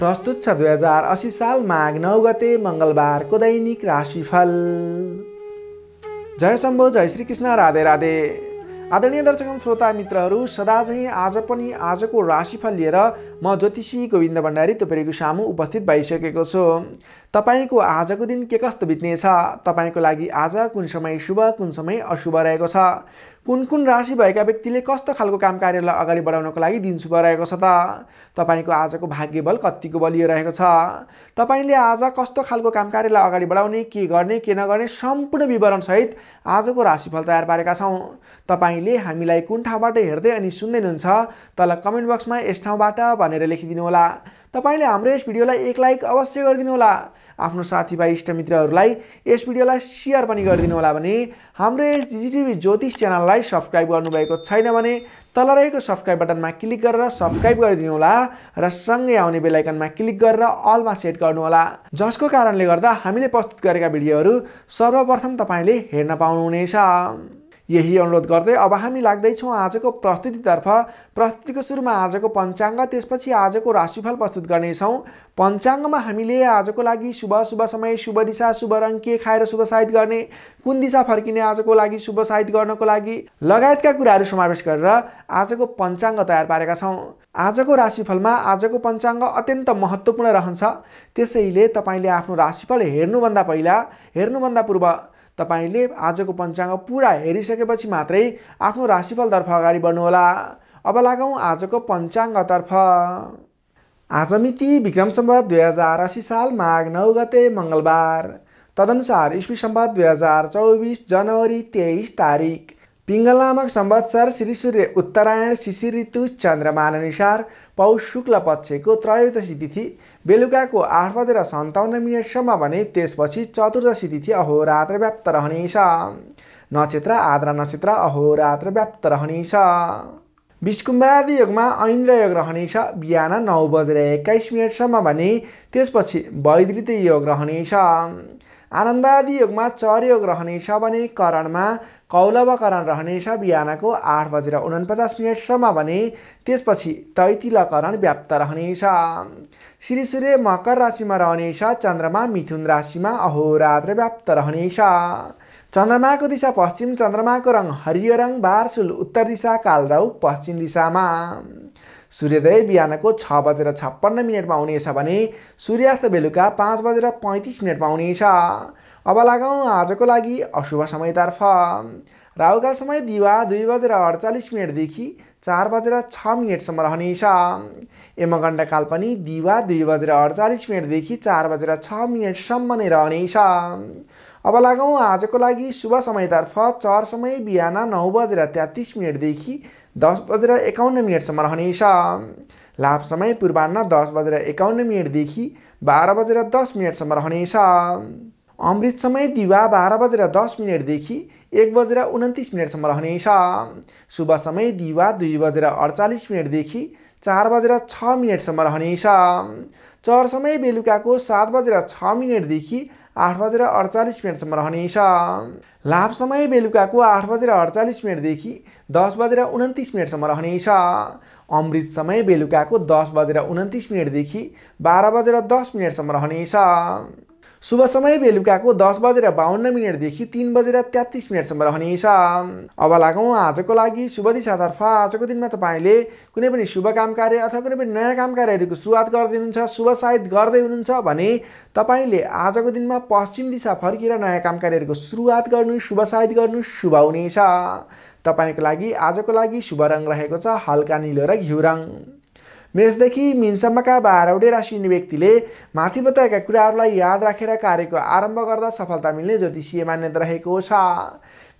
प्रस्तुत छ दुई हजार असी साल माघ नौ गते मङ्गलबारको दैनिक राशिफल जय शम्भ जय श्री कृष्ण राधे राधे आदरणीय दर्शक श्रोता मित्रहरू सदा चाहिँ आज पनि आजको राशिफल लिएर म ज्योतिषी गोविन्द भण्डारी तपाईँको सामु उपस्थित भइसकेको छु तपाईँको आजको दिन के कस्तो बित्नेछ तपाईँको लागि आज कुन समय शुभ कुन समय अशुभ रहेको छ कुन कुन राशि भएका व्यक्तिले कस्तो खालको काम कार्यलाई अगाडि बढाउनको लागि दिन शुभ रहेको छ त तपाईँको आजको भाग्य बल कत्तिको बलियो रहेको छ तपाईँले आज कस्तो खालको काम कार्यलाई अगाडि बढाउने के गर्ने के नगर्ने सम्पूर्ण विवरणसहित आजको राशिफल तयार पारेका छौँ तपाईँले हामीलाई कुन ठाउँबाट हेर्दै अनि सुन्दै हुनुहुन्छ तल कमेन्ट बक्समा यस ठाउँबाट भनेर लेखिदिनु होला तपाईँले हाम्रो यस भिडियोलाई एक लाइक अवश्य गरिदिनु होला आफ्नो साथीभाइ इष्टमित्रहरूलाई यस भिडियोलाई सेयर पनि गरिदिनु होला भने हाम्रो यस डिजिटिभी ज्योतिष च्यानललाई सब्सक्राइब गर्नुभएको छैन भने तल रहेको सब्सक्राइब बटनमा क्लिक गरेर सब्सक्राइब गरिदिनु होला र सँगै आउने बेलायकनमा क्लिक गरेर अलमा सेट गर्नुहोला जसको कारणले गर्दा हामीले प्रस्तुत गरेका भिडियोहरू सर्वप्रथम तपाईँले हेर्न पाउनुहुनेछ यही अनुरोध गर्दै अब हामी लाग्दैछौँ आजको प्रस्तुतितर्फ प्रस्तुतिको सुरुमा आजको पञ्चाङ्ग त्यसपछि आजको राशिफल प्रस्तुत गर्नेछौँ पञ्चाङ्गमा हामीले आजको लागि शुभ शुभ समय शुभ दिशा शुभ रङ के खाएर शुभ साहित गर्ने कुन दिशा फर्किने आजको लागि शुभ साहित गर्नको लागि लगायतका कुराहरू समावेश गरेर आजको पञ्चाङ्ग तयार पारेका छौँ आजको राशिफलमा आजको पञ्चाङ्ग अत्यन्त महत्त्वपूर्ण रहन्छ त्यसैले तपाईँले आफ्नो राशिफल हेर्नुभन्दा पहिला हेर्नुभन्दा पूर्व तपाईँले आजको पञ्चाङ्ग पुरा हेरिसकेपछि मात्रै आफ्नो राशिफलतर्फ अगाडि बढ्नुहोला अब लागौँ आजको पञ्चाङ्गतर्फ आज मिति विक्रम सम्बत दुई हजार असी साल माघ नौ गते मङ्गलबार तदनुसार इस्वी सम्बत दुई हजार चौबिस जनवरी तेइस तारिक पिङ्गल नामक संवत्सर श्री सूर्य उत्तरायण शिशिर ऋतु चन्द्रमान अनुसार पौष शुक्ल पक्षको त्रयोदशी तिथि बेलुकाको आठ बजेर सन्ताउन्न मिनटसम्म भने त्यसपछि चतुर्दशी तिथि अहोरात्र व्याप्त रहनेछ नक्षत्र आद्रा नक्षत्र अहोरात्र व्याप्त रहनेछ विष्कुम्बादि योगमा ऐन्द्र योग रहनेछ बिहान नौ बजेर एक्काइस मिनटसम्म भने त्यसपछि वैदृत योग रहनेछ आनन्दादि योगमा चर योग रहनेछ भने करणमा कौलवकरण रहनेछ बिहानको आठ बजेर उनपचास मिनटसम्म भने त्यसपछि तैतिलकरण व्याप्त रहनेछ श्री सूर्य मकर राशिमा रहनेछ चन्द्रमा मिथुन राशिमा अहोरात्र व्याप्त रहनेछ चन्द्रमाको दिशा पश्चिम चन्द्रमाको रङ हरियो रङ बारसुल उत्तर दिशा कालराउ पश्चिम दिशामा सूर्योदय बिहानको छ बजेर छप्पन्न मिनटमा हुनेछ भने सूर्यास्त बेलुका पाँच बजेर पैँतिस मिनटमा हुनेछ अब लागौँ आजको लागि अशुभ समयतर्फ राहुकाल समय दिवा दुई बजेर अडचालिस मिनटदेखि चार बजेर छ मिनटसम्म रहनेछ यमगण्डकाल पनि दिवा दुई बजेर अडचालिस मिनटदेखि चार बजेर छ मिनटसम्म नै रहनेछ अब लागौँ आजको लागि शुभ समयतर्फ चर समय बिहान नौ बजेर तेत्तिस मिनटदेखि दस बजेर एकाउन्न मिनटसम्म रहनेछ लाभ समय पूर्वान्न दस बजेर एकाउन्न मिनटदेखि बाह्र बजेर दस मिनटसम्म रहनेछ अमृत समय दिवा बाह्र बजेर दस मिनटदेखि एक बजेर उन्तिस मिनटसम्म रहनेछ शुभ समय दिवा दुई बजेर अडचालिस मिनटदेखि चार बजेर छ मिनटसम्म रहनेछ चर समय बेलुकाको सात बजेर छ मिनटदेखि आठ बजेर अडचालिस मिनटसम्म रहनेछ लाभ समय बेलुकाको आठ बजेर अडचालिस मिनटदेखि दस बजेर उन्तिस मिनटसम्म रहनेछ अमृत समय बेलुकाको दस बजेर उन्तिस मिनटदेखि बाह्र बजेर दस मिनटसम्म रहनेछ शुभ समय बेलुकाको दस बजेर बाहन्न मिनटदेखि तिन बजेर तेत्तिस मिनटसम्म रहनेछ अब लागौँ आजको लागि शुभ दिशातर्फ आजको दिनमा तपाईँले कुनै पनि शुभ काम कार्य अथवा कुनै पनि नयाँ काम कार्यहरूको सुरुवात गरिदिनुहुन्छ शुभ सायद गर्दै हुनुहुन्छ भने तपाईँले आजको दिनमा पश्चिम दिशा फर्किएर नयाँ काम कार्यहरूको सुरुवात गर्नु शुभ सायद गर्नु शुभ हुनेछ तपाईँको लागि आजको लागि शुभ रङ रहेको छ हल्का निलो र घिउ रङ मेषदेखि मिनसम्मका बाह्रवटै राशि हुने व्यक्तिले माथि बताएका कुराहरूलाई याद राखेर कार्यको आरम्भ गर्दा सफलता मिल्ने ज्योतिषीय मान्यता रहेको छ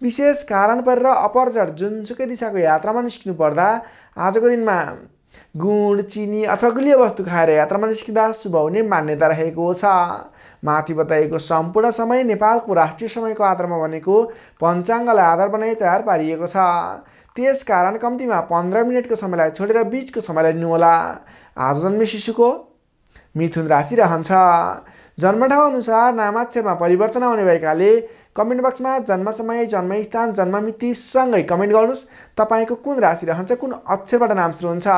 विशेष कारण परेर अपरझट जुनसुकै दिशाको यात्रामा निस्किनु पर्दा आजको दिनमा गुण चिनी अथवा गुलिय वस्तु खाएर यात्रामा निस्किँदा शुभ हुने मान्यता रहेको छ माथि बताइएको सम्पूर्ण समय नेपालको राष्ट्रिय समयको आधारमा भनेको पञ्चाङ्गलाई आधार बनाइ तयार पारिएको छ त्यस कारण कम्तीमा पन्ध्र मिनटको समयलाई छोडेर बिचको समयलाई लिनुहोला आज जन्मे शिशुको मिथुन राशि रहन्छ जन्मठाउँ अनुसार नामाक्षरमा परिवर्तन आउने भएकाले कमेन्ट बक्समा जन्म समय जन्मस्थान जन्ममितिसँगै कमेन्ट गर्नुहोस् तपाईँको कुन राशि रहन्छ कुन अक्षरबाट नाम सुरु हुन्छ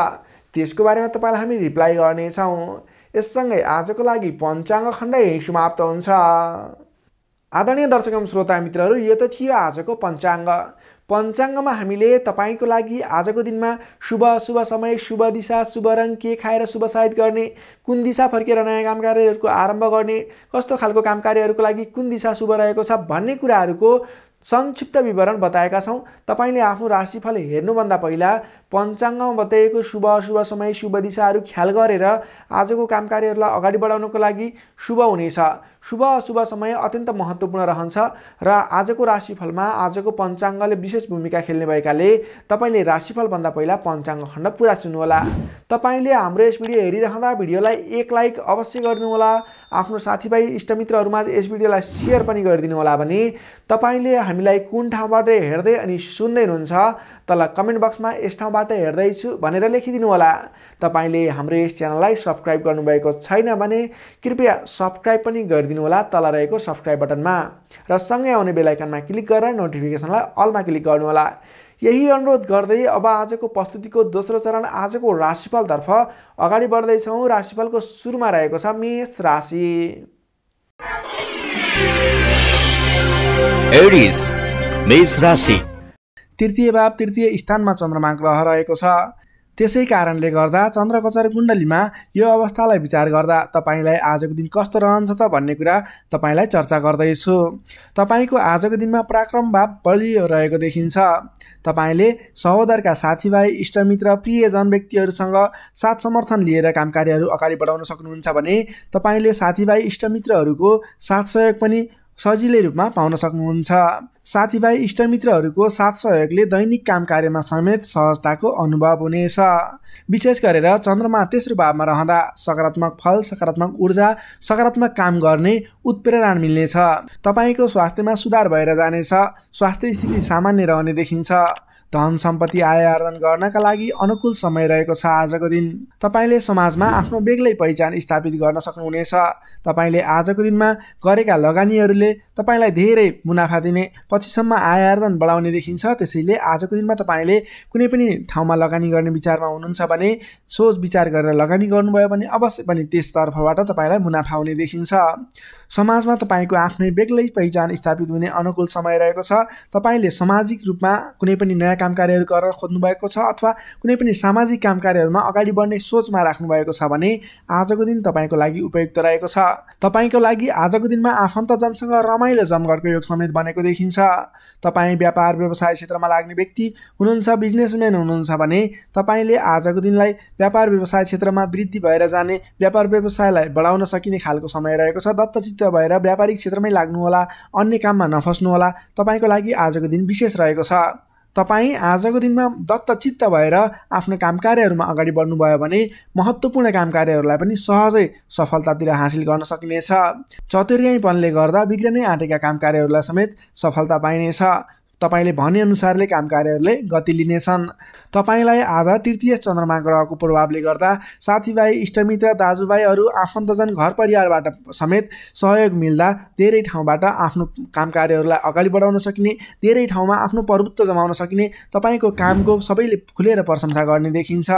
त्यसको बारेमा तपाईँलाई हामी रिप्लाई गर्नेछौँ यससँगै आजको लागि पञ्चाङ्ग खण्डै समाप्त हुन्छ आदरणीय दर्शक श्रोता मित्रहरू यो त थियो आजको पञ्चाङ्ग पञ्चाङ्गमा हामीले तपाईँको लागि आजको दिनमा शुभ शुभ समय शुभ दिशा शुभ रङ के खाएर शुभ सायद गर्ने कुन दिशा फर्केर नयाँ काम कार्यहरूको आरम्भ गर्ने कस्तो खालको काम कार्यहरूको लागि कुन दिशा शुभ रहेको छ भन्ने कुराहरूको संक्षिप्त विवरण बताएका छौँ तपाईँले आफ्नो राशिफल हेर्नुभन्दा पहिला पञ्चाङ्गमा बताइएको शुभ अशुभ समय शुभ दिशाहरू ख्याल गरेर आजको काम कार्यहरूलाई अगाडि बढाउनको लागि शुभ हुनेछ शुभ अशुभ समय अत्यन्त महत्त्वपूर्ण रहन्छ र आजको राशिफलमा आजको पञ्चाङ्गले विशेष भूमिका खेल्ने भएकाले तपाईँले राशिफलभन्दा पहिला पञ्चाङ्ग खण्ड पुरा सुन्नुहोला तपाईँले हाम्रो यस भिडियो हेरिरहँदा भिडियोलाई एक लाइक अवश्य गर्नुहोला आफ्नो साथीभाइ इष्टमित्रहरूमा यस भिडियोलाई सेयर पनि गरिदिनु होला भने तपाईँले हामीलाई कुन ठाउँबाट हेर्दै अनि सुन्दै हुनुहुन्छ तल कमेन्ट बक्समा यस ठाउँबाट हेर्दैछु भनेर लेखिदिनु होला तपाईँले हाम्रो यस च्यानललाई सब्सक्राइब गर्नुभएको छैन भने कृपया सब्सक्राइब पनि गरिदिनु होला तल रहेको सब्सक्राइब बटनमा र सँगै आउने बेलायकनमा क्लिक गरेर नोटिफिकेसनलाई अलमा क्लिक गर्नुहोला यही अनुरोध गर्दै अब आजको प्रस्तुतिको दोस्रो चरण आजको राशिफलतर्फ अगाडि बढ्दैछौँ राशिफलको सुरुमा रहेको छ मेष राशि मेष राशि तृतीय भाव तृतीय स्थानमा चन्द्रमा ग्रह रहेको छ त्यसै कारणले गर्दा चन्द्रकचर कुण्डलीमा यो अवस्थालाई विचार गर्दा तपाईँलाई आजको दिन कस्तो रहन्छ त भन्ने कुरा तपाईँलाई चर्चा गर्दैछु तपाईँको आजको दिनमा पराक्रम भाव बलियो रहेको देखिन्छ तपाईँले सहोदरका साथीभाइ इष्टमित्र प्रियजन व्यक्तिहरूसँग साथ समर्थन लिएर काम कार्यहरू अगाडि बढाउन सक्नुहुन्छ भने तपाईँले साथीभाइ इष्टमित्रहरूको साथ सहयोग पनि सजिलै रूपमा पाउन सक्नुहुन्छ साथीभाइ इष्टमित्रहरूको साथ सहयोगले दैनिक काम कार्यमा समेत सहजताको अनुभव हुनेछ विशेष गरेर चन्द्रमा तेस्रो भावमा रहँदा सकारात्मक फल सकारात्मक ऊर्जा सकारात्मक काम गर्ने उत्प्रेरणा मिल्नेछ तपाईँको स्वास्थ्यमा सुधार भएर जानेछ स्वास्थ्य स्थिति सामान्य रहने देखिन्छ धन सम्पत्ति आय आर्जन गर्नका लागि अनुकूल समय रहेको छ आजको दिन तपाईँले समाजमा आफ्नो बेग्लै पहिचान स्थापित गर्न सक्नुहुनेछ तपाईँले आजको दिनमा गरेका लगानीहरूले तपाईँलाई धेरै मुनाफा दिने पछिसम्म आय आर्जन बढाउने देखिन्छ त्यसैले आजको दिनमा तपाईँले कुनै पनि ठाउँमा लगानी गर्ने विचारमा हुनुहुन्छ भने सोच विचार गरेर लगानी गर्नुभयो भने अवश्य पनि त्यसतर्फबाट तपाईँलाई मुनाफा हुने देखिन्छ समाजमा तपाईँको आफ्नै बेग्लै पहिचान स्थापित हुने अनुकूल समय रहेको छ तपाईँले सामाजिक रूपमा कुनै पनि नयाँ काम कार्यहरू गरेर भएको छ अथवा कुनै पनि सामाजिक काम कार्यहरूमा अगाडि बढ्ने सोचमा राख्नुभएको छ भने आजको दिन तपाईँको लागि उपयुक्त रहेको छ तपाईँको लागि आजको दिनमा आफन्तजनसँग रमाइलो जमघरको योग समेत बनेको देखिन्छ तपाईँ व्यापार व्यवसाय क्षेत्रमा लाग्ने व्यक्ति हुनुहुन्छ बिजनेसम्यान हुनुहुन्छ भने तपाईँले आजको दिनलाई व्यापार व्यवसाय क्षेत्रमा वृद्धि भएर जाने व्यापार व्यवसायलाई बढाउन सकिने खालको समय रहेको छ दत्तचित्त भएर व्यापारिक क्षेत्रमै लाग्नुहोला अन्य काममा नफस्नुहोला तपाईँको लागि आजको दिन विशेष रहेको छ तपाईँ आजको दिनमा दत्तचित्त भएर आफ्नो काम कार्यहरूमा अगाडि बढ्नुभयो भने महत्त्वपूर्ण काम कार्यहरूलाई पनि सहजै सफलतातिर हासिल गर्न सकिनेछ चतुर्याइपनले गर्दा बिग्रनै आँटेका काम कार्यहरूलाई समेत सफलता पाइनेछ तपाईँले भनेअनुसारले काम कार्यहरूले गति लिनेछन् तपाईँलाई आज तृतीय चन्द्रमा ग्रहको प्रभावले गर्दा साथीभाइ इष्टमित्र दाजुभाइहरू आफन्तजन घर परिवारबाट समेत सहयोग मिल्दा धेरै ठाउँबाट आफ्नो काम कार्यहरूलाई अगाडि बढाउन सकिने धेरै ठाउँमा आफ्नो प्रभुत्व जमाउन सकिने तपाईँको कामको सबैले खुलेर प्रशंसा गर्ने देखिन्छ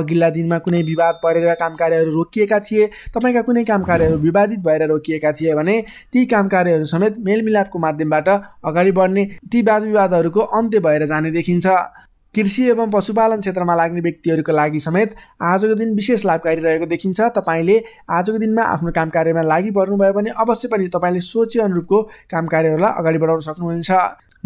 अघिल्ला दिनमा कुनै विवाद परेर काम कार्यहरू रोकिएका थिए तपाईँका कुनै काम कार्यहरू विवादित भएर रोकिएका थिए भने ती काम कार्यहरू समेत मेलमिलापको माध्यमबाट अगाडि बढ्ने ती वाद विवादहरूको अन्त्य भएर जाने देखिन्छ कृषि एवं पशुपालन क्षेत्रमा लाग्ने व्यक्तिहरूको लागि समेत आजको दिन विशेष लाभकारी रहेको देखिन्छ तपाईँले आजको दिनमा आफ्नो काम कार्यमा लागि पर्नुभयो भने अवश्य पनि तपाईँले सोचे अनुरूपको काम कार्यहरूलाई अगाडि बढाउन सक्नुहुन्छ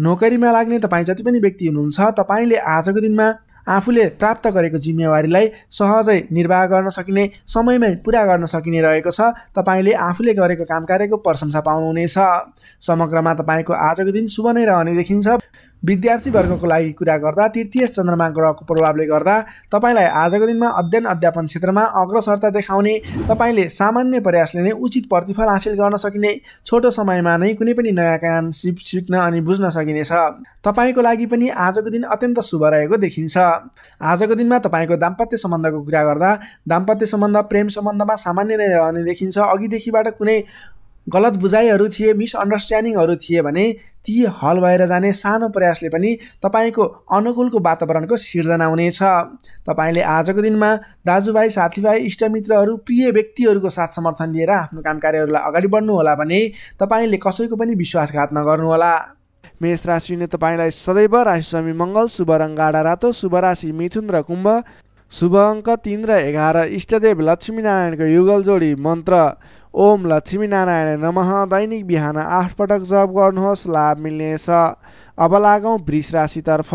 नोकरीमा लाग्ने तपाईँ जति पनि व्यक्ति हुनुहुन्छ तपाईँले आजको दिनमा आफूले प्राप्त गरेको जिम्मेवारीलाई सहजै निर्वाह गर्न सकिने समयमै पुरा गर्न सकिने रहेको छ तपाईँले आफूले गरेको काम कार्यको प्रशंसा पाउनुहुनेछ समग्रमा तपाईँको आजको दिन शुभ नै रहने देखिन्छ विद्यार्थीवर्गको लागि कुरा गर्दा तृतीय चन्द्रमा ग्रहको प्रभावले गर्दा तपाईँलाई आजको दिनमा अध्ययन अध्यापन क्षेत्रमा अग्रसरता देखाउने तपाईँले सामान्य प्रयासले नै उचित प्रतिफल हासिल गर्न सकिने छोटो समयमा नै कुनै पनि नयाँ काम सिप सिक्न अनि बुझ्न सकिनेछ तपाईँको लागि पनि आजको दिन अत्यन्त शुभ रहेको देखिन्छ आजको दिनमा तपाईँको दाम्पत्य सम्बन्धको कुरा गर्दा दाम्पत्य सम्बन्ध प्रेम सम्बन्धमा सामान्य नै रहने देखिन्छ अघिदेखिबाट कुनै गलत बुझाइहरू थिए मिसअन्डरस्ट्यान्डिङहरू थिए भने ती हल भएर जाने सानो प्रयासले पनि तपाईँको अनुकूलको वातावरणको सिर्जना हुनेछ तपाईँले आजको दिनमा दाजुभाइ साथीभाइ इष्टमित्रहरू प्रिय व्यक्तिहरूको साथ समर्थन लिएर आफ्नो काम कार्यहरूलाई अगाडि बढ्नुहोला भने तपाईँले कसैको पनि विश्वासघात नगर्नुहोला मेष राशिले तपाईँलाई सदैव स्वामी मङ्गल शुभ रङ गाडा रातो शुभ राशि मिथुन र कुम्भ शुभ अङ्क तिन र एघार इष्टदेव लक्ष्मीनारायणको युगल जोडी मन्त्र ओम नारायण नम दैनिक बिहान आठ पटक जप गर्नुहोस् लाभ मिल्नेछ अब लागौँ वृष राशितर्फ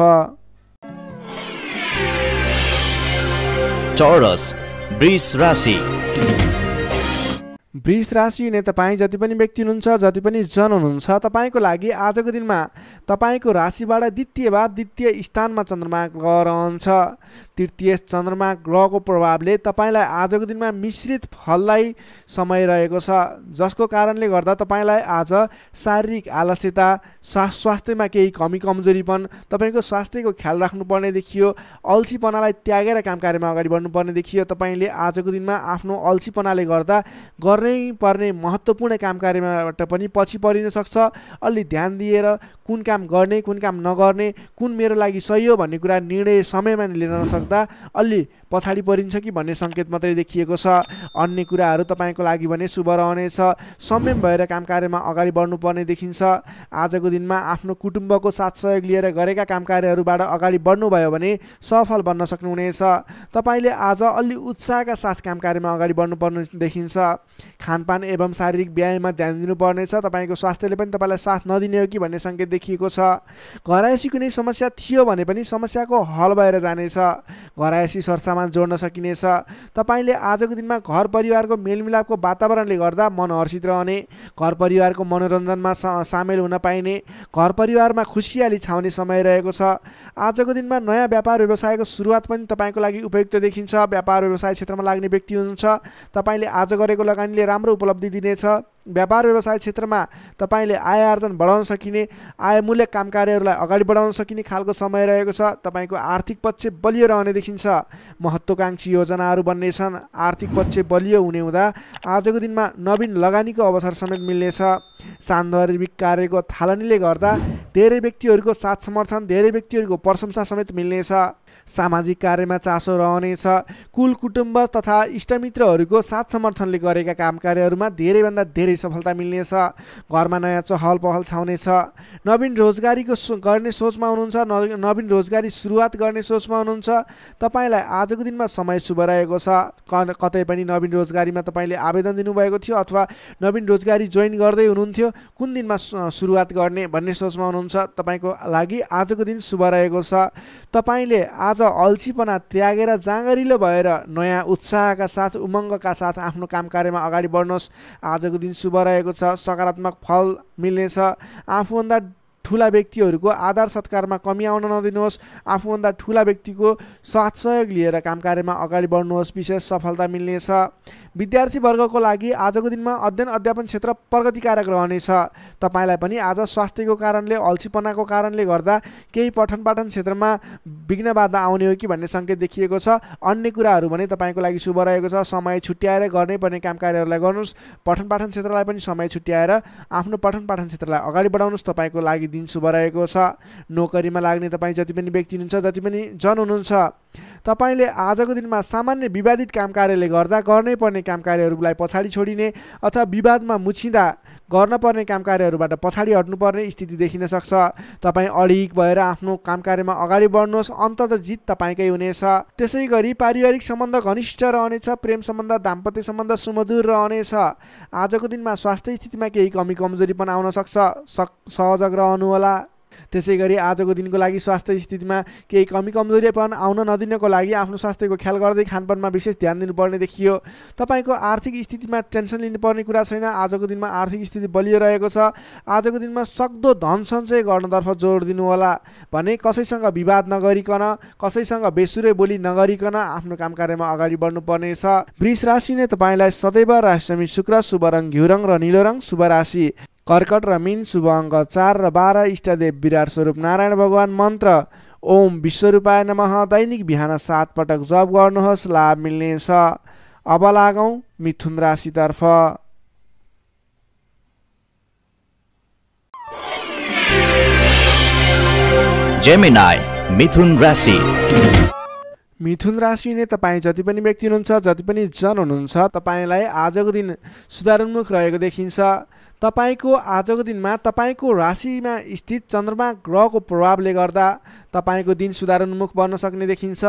चौरस वृष राशि वृष राशि हुने तपाईँ जति पनि व्यक्ति हुनुहुन्छ जति पनि जन हुनुहुन्छ तपाईँको लागि आजको दिनमा तपाईँको राशिबाट द्वितीय भाव द्वितीय स्थानमा चन्द्रमा ग्रह रहन्छ तृतीय चन्द्रमा ग्रहको प्रभावले तपाईँलाई आजको दिनमा मिश्रित फललाई समय रहेको छ जसको कारणले गर्दा तपाईँलाई आज शारीरिक आलस्यता स्वा स्वास्थ्यमा केही कमी कमजोरीपन तपाईँको स्वास्थ्यको ख्याल राख्नुपर्ने देखियो अल्छीपनालाई त्यागेर काम कार्यमा अगाडि बढ्नुपर्ने देखियो तपाईँले आजको दिनमा आफ्नो अल्छीपनाले गर्दा गर्नै पर्ने महत्त्वपूर्ण काम कार्यबाट पनि पछि परिन सक्छ अलि ध्यान दिएर कुन काम गर्ने कुन काम नगर्ने कुन मेरो लागि सही हो भन्ने कुरा निर्णय समयमा लिन नसक्दा अलि पछाडि परिन्छ कि भन्ने सङ्केत मात्रै देखिएको छ अन्य कुराहरू तपाईँको लागि भने शुभ रहनेछ संयम भएर काम कार्यमा अगाडि बढ्नुपर्ने देखिन्छ आजको दिनमा आफ्नो कुटुम्बको साथ सहयोग लिएर गरेका काम कार्यहरूबाट अगाडि बढ्नुभयो भने सफल बन्न सक्नुहुनेछ तपाईँले आज अलि उत्साहका साथ काम कार्यमा अगाडि बढ्नुपर्ने देखिन्छ खानपान एवं शारीरिक व्यायाममा ध्यान दिनुपर्नेछ तपाईँको स्वास्थ्यले पनि तपाईँलाई साथ नदिने हो कि भन्ने सङ्केत देखिएको छ घरायसी कुनै समस्या थियो भने पनि समस्याको हल भएर जानेछ घरायसी सरसामा जोड्न सकिनेछ तपाईँले आजको दिनमा घर परिवारको मेलमिलापको वातावरणले गर्दा मन हर्षित रहने घर परिवारको मनोरञ्जनमा सामेल हुन पाइने घर परिवारमा खुसियाली छाउने समय रहेको छ आजको दिनमा नयाँ व्यापार व्यवसायको सुरुवात पनि तपाईँको लागि उपयुक्त देखिन्छ व्यापार व्यवसाय क्षेत्रमा लाग्ने व्यक्ति हुनुहुन्छ तपाईँले आज गरेको लगानीले राम्रो उपलब्धि दिनेछ व्यापार व्यवसाय क्षेत्रमा तपाईँले आय आर्जन बढाउन सकिने आयमूल्य काम कार्यहरूलाई अगाडि बढाउन सकिने खालको समय रहेको छ तपाईँको आर्थिक पक्ष बलियो रहने देखिन्छ महत्त्वकाङ्क्षी योजनाहरू बन्नेछन् आर्थिक पक्ष बलियो हुने हुँदा आजको दिनमा नवीन लगानीको अवसर समेत मिल्नेछ सान्दर्भिक कार्यको थालनीले गर्दा धेरै व्यक्तिहरूको साथ समर्थन धेरै व्यक्तिहरूको प्रशंसा समेत मिल्नेछ सामाजिक कार्यमा चासो रहनेछ कुल कुटुम्ब तथा इष्टमित्रहरूको साथ समर्थनले गरेका काम कार्यहरूमा धेरैभन्दा धेरै सफलता मिल्नेछ घरमा नयाँ चहल पहल छाउनेछ नवीन रोजगारीको गर्ने सोचमा हुनुहुन्छ नवीन रोजगारी सुरुवात गर्ने सोचमा हुनुहुन्छ तपाईँलाई आजको दिनमा समय शुभ रहेको छ कतै पनि नवीन रोजगारीमा तपाईँले आवेदन दिनुभएको थियो अथवा नवीन रोजगारी जोइन गर्दै हुनुहुन्थ्यो कुन दिनमा सुरुवात गर्ने भन्ने सोचमा हुनुहुन्छ तपाईँको लागि आजको दिन शुभ रहेको छ तपाईँले आज अल्छीपना त्यागेर जाँगरिलो भएर नयाँ उत्साहका साथ उमङ्गका साथ आफ्नो काम कार्यमा अगाडि बढ्नुहोस् आजको दिन शुभ रहेको छ सकारात्मक फल मिल्नेछ आफूभन्दा ठुला व्यक्तिहरूको आधार सत्कारमा कमी आउन नदिनुहोस् आफूभन्दा ठुला व्यक्तिको साथ सहयोग लिएर काम कार्यमा अगाडि बढ्नुहोस् विशेष सफलता मिल्नेछ विद्यार्थीवर्गको लागि आजको दिनमा अध्ययन अध्यापन क्षेत्र प्रगतिकारक रहनेछ तपाईँलाई पनि आज स्वास्थ्यको कारणले अल्छीपनाको कारणले गर्दा केही पठन पाठन क्षेत्रमा विघ्न बाधा आउने हो कि भन्ने सङ्केत देखिएको छ अन्य कुराहरू भने तपाईँको लागि शुभ रहेको छ समय छुट्याएर गर्नै पर्ने काम कार्यहरूलाई गर्नुहोस् पठन पाठन क्षेत्रलाई पनि समय छुट्याएर आफ्नो पठन पाठन क्षेत्रलाई अगाडि बढाउनुहोस् तपाईँको लागि दिन शुभ रहेको छ नोकरीमा लाग्ने तपाईँ जति पनि व्यक्ति हुनुहुन्छ जति पनि जन हुनुहुन्छ तपाईँले आजको दिनमा सामान्य विवादित काम कार्यले गर्दा गर्नै पर्ने काम कार्यहरूलाई पछाडि छोडिने अथवा विवादमा मुछिँदा गर्न पर्ने काम कार्यहरूबाट पछाडि हट्नुपर्ने स्थिति देखिन सक्छ तपाईँ अडिक भएर आफ्नो काम कार्यमा अगाडि बढ्नुहोस् अन्त त जित तपाईँकै हुनेछ त्यसै गरी पारिवारिक सम्बन्ध घनिष्ठ रहनेछ प्रेम सम्बन्ध दाम्पत्य सम्बन्ध सुमधुर रहनेछ आजको दिनमा स्वास्थ्य स्थितिमा केही कमी कमजोरी पनि आउन सक्छ सहजग रहनुहोला त्यसै गरी आजको दिनको लागि स्वास्थ्य स्थितिमा केही कमी कमजोरीपन आउन नदिनको लागि आफ्नो स्वास्थ्यको ख्याल गर्दै खानपानमा विशेष ध्यान दिनुपर्ने देखियो तपाईँको आर्थिक स्थितिमा टेन्सन लिनुपर्ने कुरा छैन आजको दिनमा आर्थिक स्थिति बलियो रहेको छ आजको दिनमा सक्दो धन सञ्चय गर्नतर्फ जोड दिनुहोला भने कसैसँग विवाद नगरिकन कसैसँग बेसुरे बोली नगरिकन आफ्नो काम कार्यमा अगाडि बढ्नुपर्नेछ वृष राशि नै तपाईँलाई सदैव राशमी शुक्र शुभ रङ घिउ रङ र निलो रङ शुभ राशि कर्कट र मिन शुभ अङ्क चार र बाह्र इष्टदेव विराट स्वरूप नारायण भगवान मन्त्र ओम विश्वरूपाय नमः दैनिक बिहान सात पटक जप गर्नुहोस् लाभ मिल्नेछ अब लागौँ मिथुन राशितर्फ मिथुन राशि मिथुन राशि नै तपाईँ जति पनि व्यक्ति हुनुहुन्छ जति पनि जन हुनुहुन्छ तपाईँलाई आजको दिन सुधारोन्मुख रहेको देखिन्छ तपाईँको आजको दिनमा तपाईँको राशिमा स्थित चन्द्रमा ग्रहको प्रभावले गर्दा तपाईँको दिन सुधारोन्मुख बन्न सक्ने देखिन्छ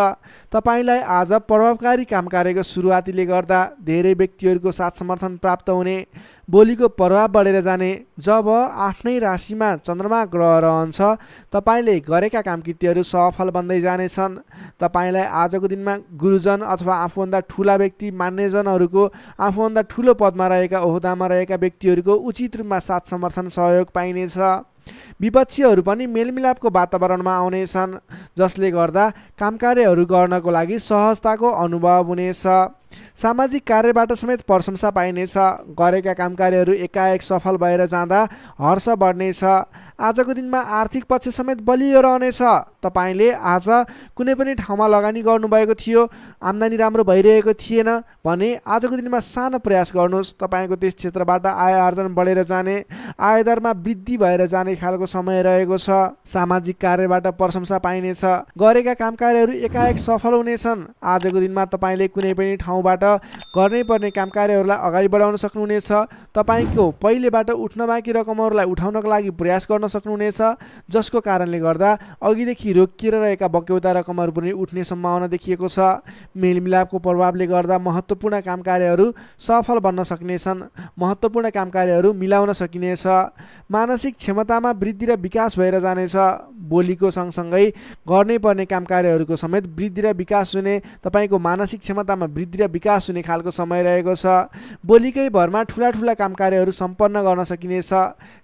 तपाईँलाई आज प्रभावकारी काम कार्यको सुरुवातीले गर्दा धेरै व्यक्तिहरूको साथ समर्थन प्राप्त हुने बोलीको प्रभाव बढेर जाने जब आफ्नै राशिमा चन्द्रमा ग्रह रहन्छ तपाईँले गरेका कामकृतिहरू सफल बन्दै जानेछन् तपाईँलाई आजको दिनमा गुरुजन अथवा आफूभन्दा ठुला व्यक्ति मान्यजनहरूको आफूभन्दा ठुलो पदमा रहेका ओहदामा रहेका व्यक्तिहरूको उचित रूपमा साथ समर्थन सहयोग पाइनेछ विपक्षीहरू पनि मेलमिलापको वातावरणमा आउनेछन् जसले गर्दा कामकार्यहरू गर्नको लागि सहजताको अनुभव हुनेछ सामाजिक कार्यबाट समेत प्रशंसा पाइनेछ गरेका कामकार्यहरू एकाएक सफल भएर जाँदा हर्ष बढ्नेछ आजको दिनमा आर्थिक पक्ष समेत बलियो रहनेछ तपाईँले आज कुनै पनि ठाउँमा लगानी गर्नुभएको थियो आम्दानी राम्रो भइरहेको थिएन भने आजको दिनमा सानो प्रयास गर्नुहोस् तपाईँको त्यस क्षेत्रबाट आय आर्जन बढेर जाने आयदरमा वृद्धि भएर जाने खालको समय रहेको छ सामाजिक कार्यबाट प्रशंसा पाइनेछ गरेका काम कार्यहरू एकाएक सफल हुनेछन् आजको दिनमा तपाईँले कुनै पनि ठाउँबाट गर्नै पर्ने काम कार्यहरूलाई अगाडि बढाउन सक्नुहुनेछ तपाईँको पहिलेबाट उठ्न बाँकी रकमहरूलाई उठाउनको लागि प्रयास गर्नु गर्न सक्नुहुनेछ जसको कारणले गर्दा अघिदेखि रोकिएर रहेका बक्यौता रकमहरू पनि उठ्ने सम्भावना देखिएको छ मेलमिलापको प्रभावले गर्दा महत्त्वपूर्ण काम कार्यहरू सफल बन्न सक्नेछन् महत्त्वपूर्ण काम कार्यहरू मिलाउन सकिनेछ मानसिक क्षमतामा वृद्धि र विकास भएर जानेछ बोलीको सँगसँगै गर्नै पर्ने काम कार्यहरूको समेत वृद्धि र विकास हुने तपाईँको मानसिक क्षमतामा वृद्धि र विकास हुने खालको समय रहेको छ बोलीकै भरमा ठुला ठुला काम कार्यहरू सम्पन्न गर्न सकिनेछ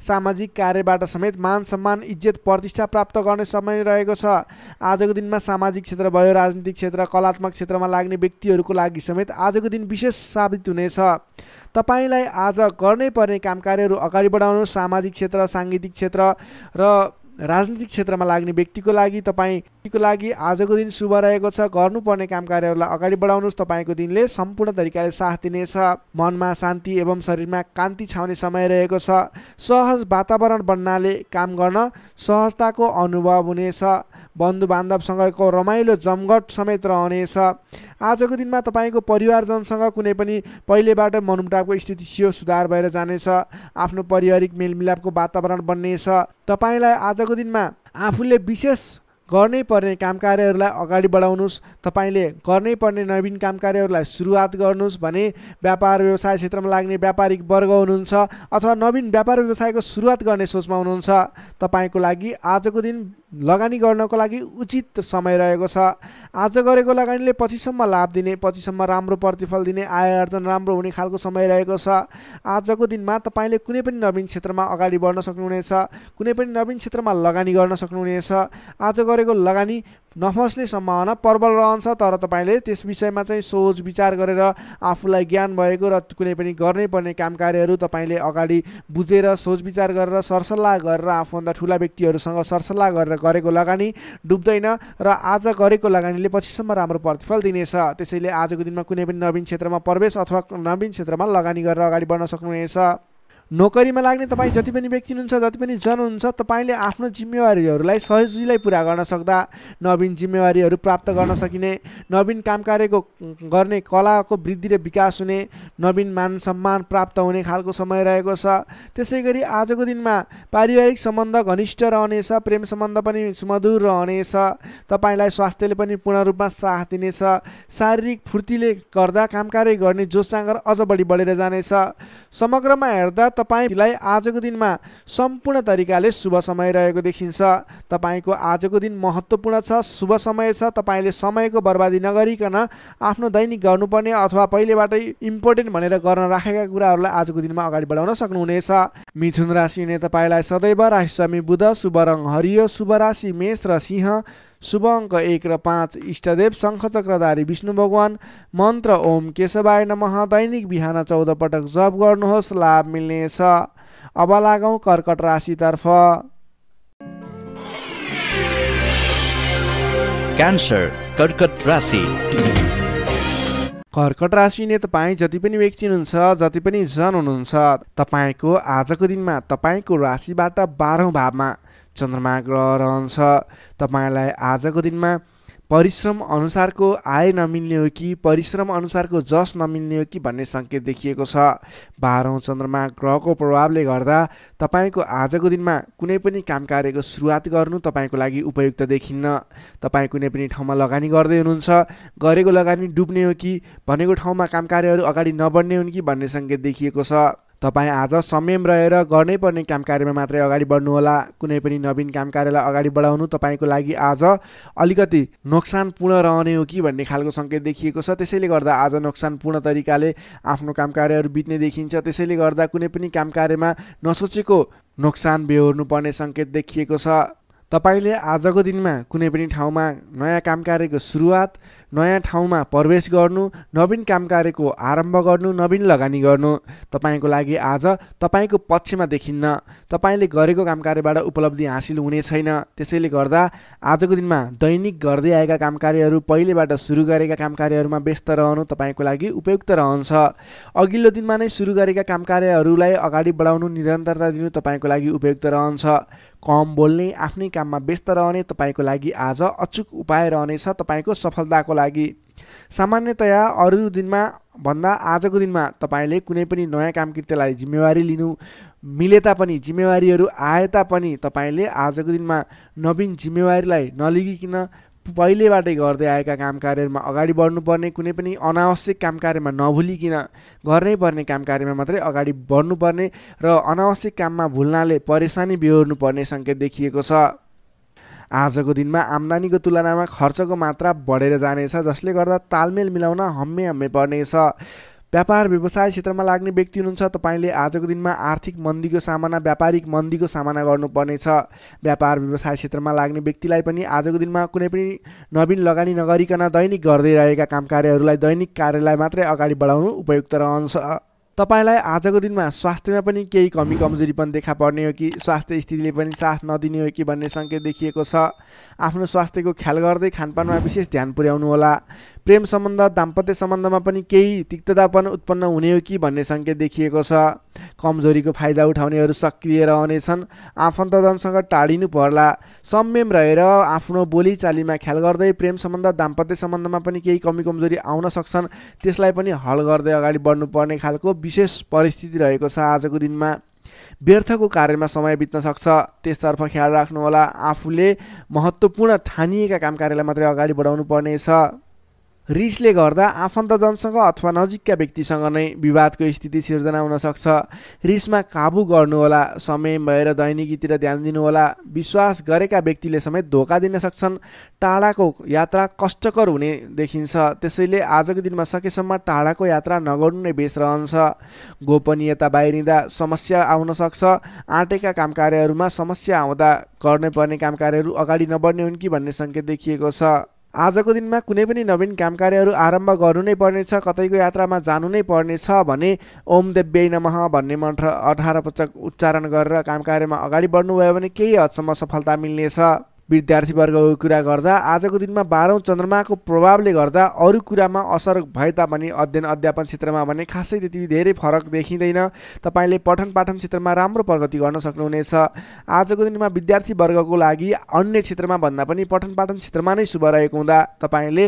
सामाजिक कार्यबाट समेत समेत मान सम्मान इज्जत प्रतिष्ठा प्राप्त गर्ने समय रहेको छ आजको दिनमा सामाजिक क्षेत्र भयो राजनीतिक क्षेत्र कलात्मक क्षेत्रमा लाग्ने व्यक्तिहरूको लागि समेत आजको दिन विशेष साबित हुनेछ तपाईँलाई आज गर्नै पर्ने काम कार्यहरू अगाडि बढाउनु सामाजिक क्षेत्र साङ्गीतिक क्षेत्र र राजनीतिक क्षेत्रमा लाग्ने व्यक्तिको लागि तपाईँको लागि आजको दिन शुभ रहेको छ गर्नुपर्ने काम कार्यहरूलाई अगाडि बढाउनुहोस् तपाईँको दिनले सम्पूर्ण तरिकाले साथ दिनेछ मनमा शान्ति एवं शरीरमा कान्ति छाउने समय रहेको छ सहज वातावरण बन्नाले काम गर्न सहजताको अनुभव हुनेछ बन्धु बान्धवसँगको रमाइलो जमघट समेत रहनेछ आजको दिनमा तपाईँको परिवारजनसँग कुनै पनि पहिलेबाट मनमुटावको स्थिति थियो सुधार भएर जानेछ आफ्नो पारिवारिक मेलमिलापको वातावरण बन्नेछ तपाईँलाई आजको दिनमा आफूले विशेष गर्नै पर्ने काम कार्यहरूलाई अगाडि बढाउनुहोस् तपाईँले गर्नै पर्ने नवीन काम कार्यहरूलाई सुरुवात गर्नुहोस् भने व्यापार व्यवसाय क्षेत्रमा लाग्ने व्यापारिक वर्ग हुनुहुन्छ अथवा नवीन व्यापार व्यवसायको सुरुवात गर्ने सोचमा हुनुहुन्छ तपाईँको लागि आजको दिन लगानी गर्नको लागि उचित समय रहेको छ आज गरेको लगानीले पछिसम्म लाभ दिने पछिसम्म राम्रो प्रतिफल दिने आय आर्जन राम्रो हुने खालको समय रहेको छ आजको दिनमा तपाईँले कुनै पनि नवीन क्षेत्रमा अगाडि बढ्न सक्नुहुनेछ कुनै पनि नवीन क्षेत्रमा लगानी गर्न सक्नुहुनेछ आज गरेको लगानी नफस्ने सम्भावना प्रबल रहन्छ तर तपाईँले त्यस विषयमा चाहिँ सोच विचार गरेर आफूलाई ज्ञान भएको र कुनै पनि गर्नै पर्ने काम कार्यहरू तपाईँले अगाडि बुझेर सोच विचार गरेर सरसल्लाह गरेर आफूभन्दा ठुला व्यक्तिहरूसँग सरसल्लाह गरेर गरेको लगानी डुब्दैन र आज गरेको लगानीले पछिसम्म राम्रो प्रतिफल दिनेछ त्यसैले आजको दिनमा कुनै पनि नवीन क्षेत्रमा प्रवेश अथवा नवीन क्षेत्रमा लगानी गरेर अगाडि बढ्न सक्नुहुनेछ नोकरीमा लाग्ने तपाईँ जति पनि व्यक्ति हुनुहुन्छ जति पनि जन हुनुहुन्छ तपाईँले आफ्नो जिम्मेवारीहरूलाई सहजीलाई पुरा गर्न सक्दा नवीन जिम्मेवारीहरू प्राप्त गर्न सकिने नवीन काम कार्यको गर्ने कलाको वृद्धि र विकास हुने नवीन मान सम्मान प्राप्त हुने खालको समय रहेको छ त्यसै गरी आजको दिनमा पारिवारिक सम्बन्ध घनिष्ठ रहनेछ प्रेम सम्बन्ध पनि सुमधुर रहनेछ तपाईँलाई स्वास्थ्यले पनि पूर्ण रूपमा साथ दिनेछ शारीरिक फुर्तीले गर्दा काम कार्य गर्ने जोस अझ बढी बढेर जानेछ समग्रमा हेर्दा तपाईँलाई आजको दिनमा सम्पूर्ण तरिकाले शुभ समय रहेको देखिन्छ तपाईँको आजको दिन महत्त्वपूर्ण छ शुभ समय छ तपाईँले समयको बर्बादी नगरिकन आफ्नो दैनिक गर्नुपर्ने अथवा पहिलेबाटै इम्पोर्टेन्ट भनेर गर्न राखेका कुराहरूलाई आजको दिनमा अगाडि बढाउन सक्नुहुनेछ मिथुन राशि तपाईँलाई सदैव राशिस्वामी बुध शुभ रङ हरियो शुभ राशि मेष र सिंह शुभ अङ्क एक र पाँच इष्टदेव शङ्ख चक्रधारी विष्णु भगवान मन्त्र ओम केशवाय नमः दैनिक बिहान चौध पटक जप गर्नुहोस् लाभ मिल्नेछ अब लागौँ कर्कट राशितर्फ क्यान्सर कर्कट राशि कर्कट राशिले तपाईँ जति पनि व्यक्ति हुनुहुन्छ जति पनि जन हुनुहुन्छ तपाईँको आजको दिनमा तपाईँको राशिबाट बाह्रौँ भावमा चन्द्रमा ग्रह रहन्छ तपाईँलाई आजको दिनमा परिश्रम अनुसारको आय नमिल्ने हो कि परिश्रम अनुसारको जस नमिल्ने हो कि भन्ने सङ्केत देखिएको छ बाह्रौँ चन्द्रमा ग्रहको प्रभावले गर्दा तपाईँको आजको दिनमा कुनै पनि काम कार्यको सुरुवात गर्नु तपाईँको लागि उपयुक्त देखिन्न तपाईँ कुनै पनि ठाउँमा लगानी गर्दै हुनुहुन्छ गरेको लगानी डुब्ने हो कि भनेको ठाउँमा काम कार्यहरू अगाडि नबढ्ने हुन् कि भन्ने सङ्केत देखिएको छ तपाईँ आज संयम रहेर गर्नै पर्ने काम कार्यमा मात्रै अगाडि बढ्नुहोला कुनै पनि नवीन काम कार्यलाई अगाडि बढाउनु तपाईँको लागि आज अलिकति नोक्सानपूर्ण रहने हो कि भन्ने खालको सङ्केत देखिएको छ त्यसैले गर्दा आज नोक्सानपूर्ण तरिकाले आफ्नो काम कार्यहरू बित्ने देखिन्छ त्यसैले गर्दा कुनै पनि काम कार्यमा नसोचेको नोक्सान बेहोर्नुपर्ने सङ्केत देखिएको छ तपाईँले आजको दिनमा कुनै पनि ठाउँमा नयाँ काम कार्यको सुरुवात नयाँ ठाउँमा प्रवेश गर्नु नवीन काम कार्यको आरम्भ गर्नु नवीन लगानी गर्नु तपाईँको लागि आज तपाईँको पक्षमा देखिन्न तपाईँले गरेको काम कार्यबाट उपलब्धि हासिल हुने छैन त्यसैले गर्दा आजको दिनमा दैनिक गर्दै आएका काम कार्यहरू पहिलेबाट सुरु गरेका काम कार्यहरूमा व्यस्त रहनु तपाईँको लागि उपयुक्त रहन्छ अघिल्लो दिनमा नै सुरु गरेका काम कार्यहरूलाई अगाडि बढाउनु निरन्तरता दिनु तपाईँको लागि उपयुक्त रहन्छ कम बोल्ने आफ्नै काममा व्यस्त रहने तपाईँको लागि आज अचुक उपाय रहनेछ तपाईँको सफलताको लागि सामान्यतया अरू दिनमा भन्दा आजको दिनमा तपाईँले कुनै पनि नयाँ काम कृत्यलाई जिम्मेवारी लिनु मिले तापनि जिम्मेवारीहरू आए तापनि तपाईँले आजको दिनमा नवीन जिम्मेवारीलाई नलिगिकन पहिलेबाटै गर्दै आएका काम कार्यमा अगाडि बढ्नुपर्ने कुनै पनि अनावश्यक काम कार्यमा नभुलिकन गर्नै पर्ने काम कार्यमा मात्रै अगाडि बढ्नुपर्ने र अनावश्यक काममा भुल्नाले परेसानी बिहोर्नुपर्ने सङ्केत देखिएको छ आजको दिनमा आम्दानीको तुलनामा खर्चको मात्रा बढेर जानेछ जसले गर्दा तालमेल मिलाउन हम्मे हम्मे पर्नेछ व्यापार व्यवसाय क्षेत्रमा लाग्ने व्यक्ति हुनुहुन्छ तपाईँले आजको दिनमा आर्थिक मन्दीको सामना व्यापारिक मन्दीको सामना गर्नुपर्नेछ व्यापार व्यवसाय क्षेत्रमा लाग्ने व्यक्तिलाई पनि आजको दिनमा कुनै पनि नवीन लगानी नगरिकन दैनिक गर्दै रहेका काम कार्यहरूलाई दैनिक कार्यलाई मात्रै अगाडि बढाउनु उपयुक्त रहन्छ तपाईँलाई आजको दिनमा स्वास्थ्यमा पनि केही कमी mm-hmm. कमजोरी पनि देखा पर्ने हो कि स्वास्थ्य स्थितिले पनि साथ नदिने हो कि भन्ने सङ्केत देखिएको छ आफ्नो स्वास्थ्यको ख्याल गर्दै खानपानमा विशेष ध्यान पुर्याउनु होला प्रेम सम्बन्ध दाम्पत्य सम्बन्धमा पनि केही तिक्ततापन उत्पन्न हुने हो कि भन्ने सङ्केत देखिएको छ कमजोरीको फाइदा उठाउनेहरू सक्रिय रहनेछन् आफन्तजनसँग टाढिनु पर्ला संयम रहेर आफ्नो बोलीचालीमा ख्याल गर्दै प्रेम सम्बन्ध दाम्पत्य सम्बन्धमा पनि केही कमी कमजोरी आउन सक्छन् त्यसलाई पनि हल गर्दै अगाडि बढ्नुपर्ने खालको विशेष परिस्थिति रहेको छ आजको दिनमा व्यर्थको कार्यमा समय बित्न सक्छ त्यसतर्फ ख्याल राख्नुहोला आफूले महत्त्वपूर्ण ठानिएका काम कार्यलाई मात्रै अगाडि बढाउनु पर्नेछ रिसले गर्दा आफन्तजनसँग अथवा नजिकका व्यक्तिसँग नै विवादको स्थिति सिर्जना हुन सक्छ रिसमा काबु गर्नुहोला समय भएर दैनिकीतिर ध्यान दिनुहोला विश्वास गरेका व्यक्तिले समेत धोका दिन सक्छन् टाढाको यात्रा कष्टकर हुने देखिन्छ त्यसैले आजको दिनमा सकेसम्म टाढाको यात्रा नगर्नु नै बेस रहन्छ गोपनीयता बाहिरिँदा समस्या आउन सक्छ आँटेका काम कार्यहरूमा समस्या आउँदा गर्नै पर्ने काम कार्यहरू अगाडि नबढ्ने हुन् कि भन्ने सङ्केत देखिएको छ आजको दिनमा कुनै पनि नवीन काम कार्यहरू आरम्भ गर्नु नै पर्नेछ कतैको यात्रामा जानु नै पर्नेछ भने ओम देव्यै नमः भन्ने मन्त्र अठार पटक उच्चारण गरेर काम कार्यमा अगाडि बढ्नुभयो भने केही हदसम्म सफलता मिल्नेछ विद्यार्थीवर्गको कुरा गर्दा आजको दिनमा बाह्रौँ चन्द्रमाको प्रभावले गर्दा अरू कुरामा असर भए तापनि अध्ययन अध्यापन क्षेत्रमा भने खासै त्यति धेरै फरक देखिँदैन तपाईँले पठन पाठन क्षेत्रमा राम्रो प्रगति गर्न सक्नुहुनेछ आजको दिनमा विद्यार्थीवर्गको लागि अन्य क्षेत्रमा भन्दा पनि पठन पाठन क्षेत्रमा नै शुभ रहेको हुँदा तपाईँले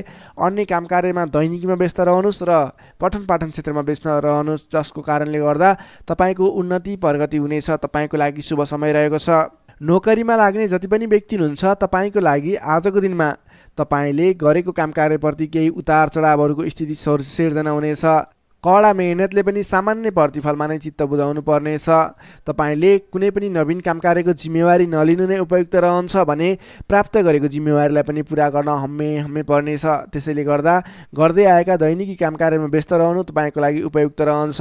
अन्य काम कार्यमा दैनिकीमा व्यस्त रहनुहोस् र पठन पाठन क्षेत्रमा व्यस्त रहनुहोस् जसको कारणले गर्दा तपाईँको उन्नति प्रगति हुनेछ तपाईँको लागि शुभ समय रहेको छ नोकरीमा लाग्ने जति पनि व्यक्ति हुनुहुन्छ तपाईँको लागि आजको दिनमा तपाईँले गरेको काम कार्यप्रति केही उतार चढावहरूको स्थिति सिर्जना हुनेछ कडा मेहनतले पनि सामान्य प्रतिफलमा नै चित्त बुझाउनु पर्नेछ तपाईँले कुनै पनि नवीन काम कार्यको जिम्मेवारी नलिनु नै उपयुक्त रहन्छ भने प्राप्त गरेको जिम्मेवारीलाई पनि पुरा गर्न हम्मे हम्मे पर्नेछ त्यसैले गर्दा गर्दै आएका दैनिकी काम कार्यमा व्यस्त रहनु तपाईँको लागि उपयुक्त रहन्छ